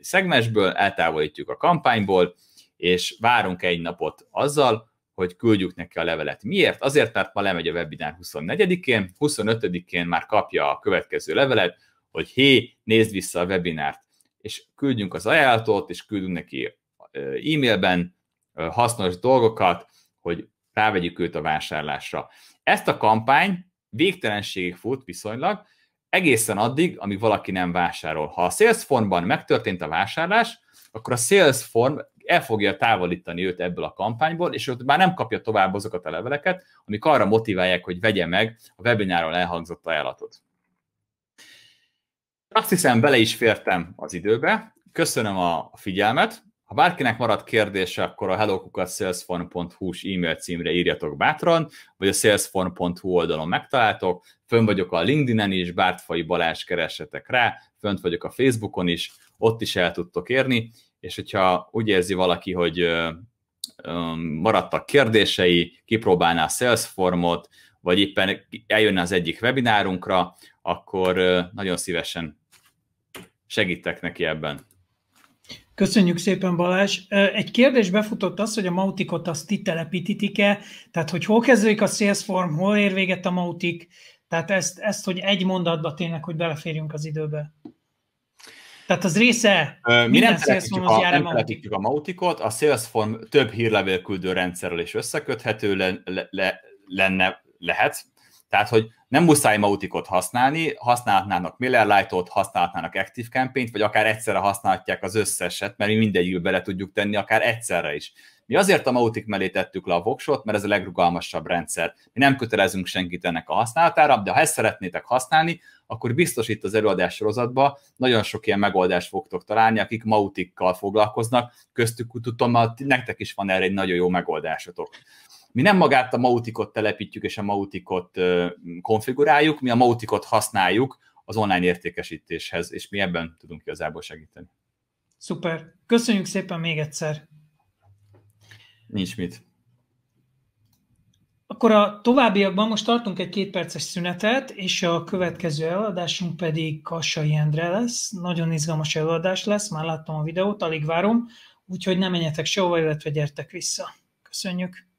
szegmensből, eltávolítjuk a kampányból, és várunk egy napot azzal, hogy küldjük neki a levelet. Miért? Azért, mert ma lemegy a webinár 24-én, 25-én már kapja a következő levelet, hogy hé, nézd vissza a webinárt, és küldjünk az ajánlatot, és küldünk neki e-mailben hasznos dolgokat, hogy rávegyük őt a vásárlásra. Ezt a kampány végtelenségig fut viszonylag, egészen addig, amíg valaki nem vásárol. Ha a sales formban megtörtént a vásárlás, akkor a form el fogja távolítani őt ebből a kampányból, és ott már nem kapja tovább azokat a leveleket, amik arra motiválják, hogy vegye meg a webináron elhangzott ajánlatot. Azt hiszem, bele is fértem az időbe. Köszönöm a figyelmet. Ha bárkinek maradt kérdése, akkor a hellokukat s e-mail címre írjatok bátran, vagy a salesform.hu oldalon megtaláltok. Fönn vagyok a LinkedIn-en is, Bártfai Balázs keresetek rá, fönt vagyok a Facebookon is, ott is el tudtok érni, és hogyha úgy érzi valaki, hogy maradtak kérdései, kipróbálná a Salesformot, vagy éppen eljönne az egyik webinárunkra, akkor nagyon szívesen segítek neki ebben. Köszönjük szépen, Balázs. Egy kérdés befutott az, hogy a Mautikot azt ti telepítitik-e, tehát hogy hol kezdődik a Salesform, hol ér véget a Mautik, tehát ezt, ezt hogy egy mondatba tényleg, hogy beleférjünk az időbe. Tehát az része, mi nem telepítjük, a, nem telepítjük a Mautikot, a Salesform több hírlevélküldő rendszerrel is összeköthető le, le, le, lenne, lehet, tehát, hogy nem muszáj Mautikot használni, használhatnának Miller Lite-ot, használhatnának Active Campaign-t, vagy akár egyszerre használhatják az összeset, mert mi mindegyül bele tudjuk tenni, akár egyszerre is. Mi azért a Mautik mellé tettük le a voksot, mert ez a legrugalmasabb rendszer. Mi nem kötelezünk senkit ennek a használatára, de ha ezt szeretnétek használni, akkor biztos itt az előadás sorozatban nagyon sok ilyen megoldást fogtok találni, akik mautikkal foglalkoznak, köztük tudom, nektek is van erre egy nagyon jó megoldásotok. Mi nem magát a Mautikot telepítjük és a Mautikot konfiguráljuk, mi a Mautikot használjuk az online értékesítéshez, és mi ebben tudunk igazából segíteni. Szuper. Köszönjük szépen még egyszer. Nincs mit. Akkor a továbbiakban most tartunk egy kétperces szünetet, és a következő előadásunk pedig Kassai Endre lesz. Nagyon izgalmas előadás lesz, már láttam a videót, alig várom, úgyhogy nem menjetek sehova, illetve gyertek vissza. Köszönjük!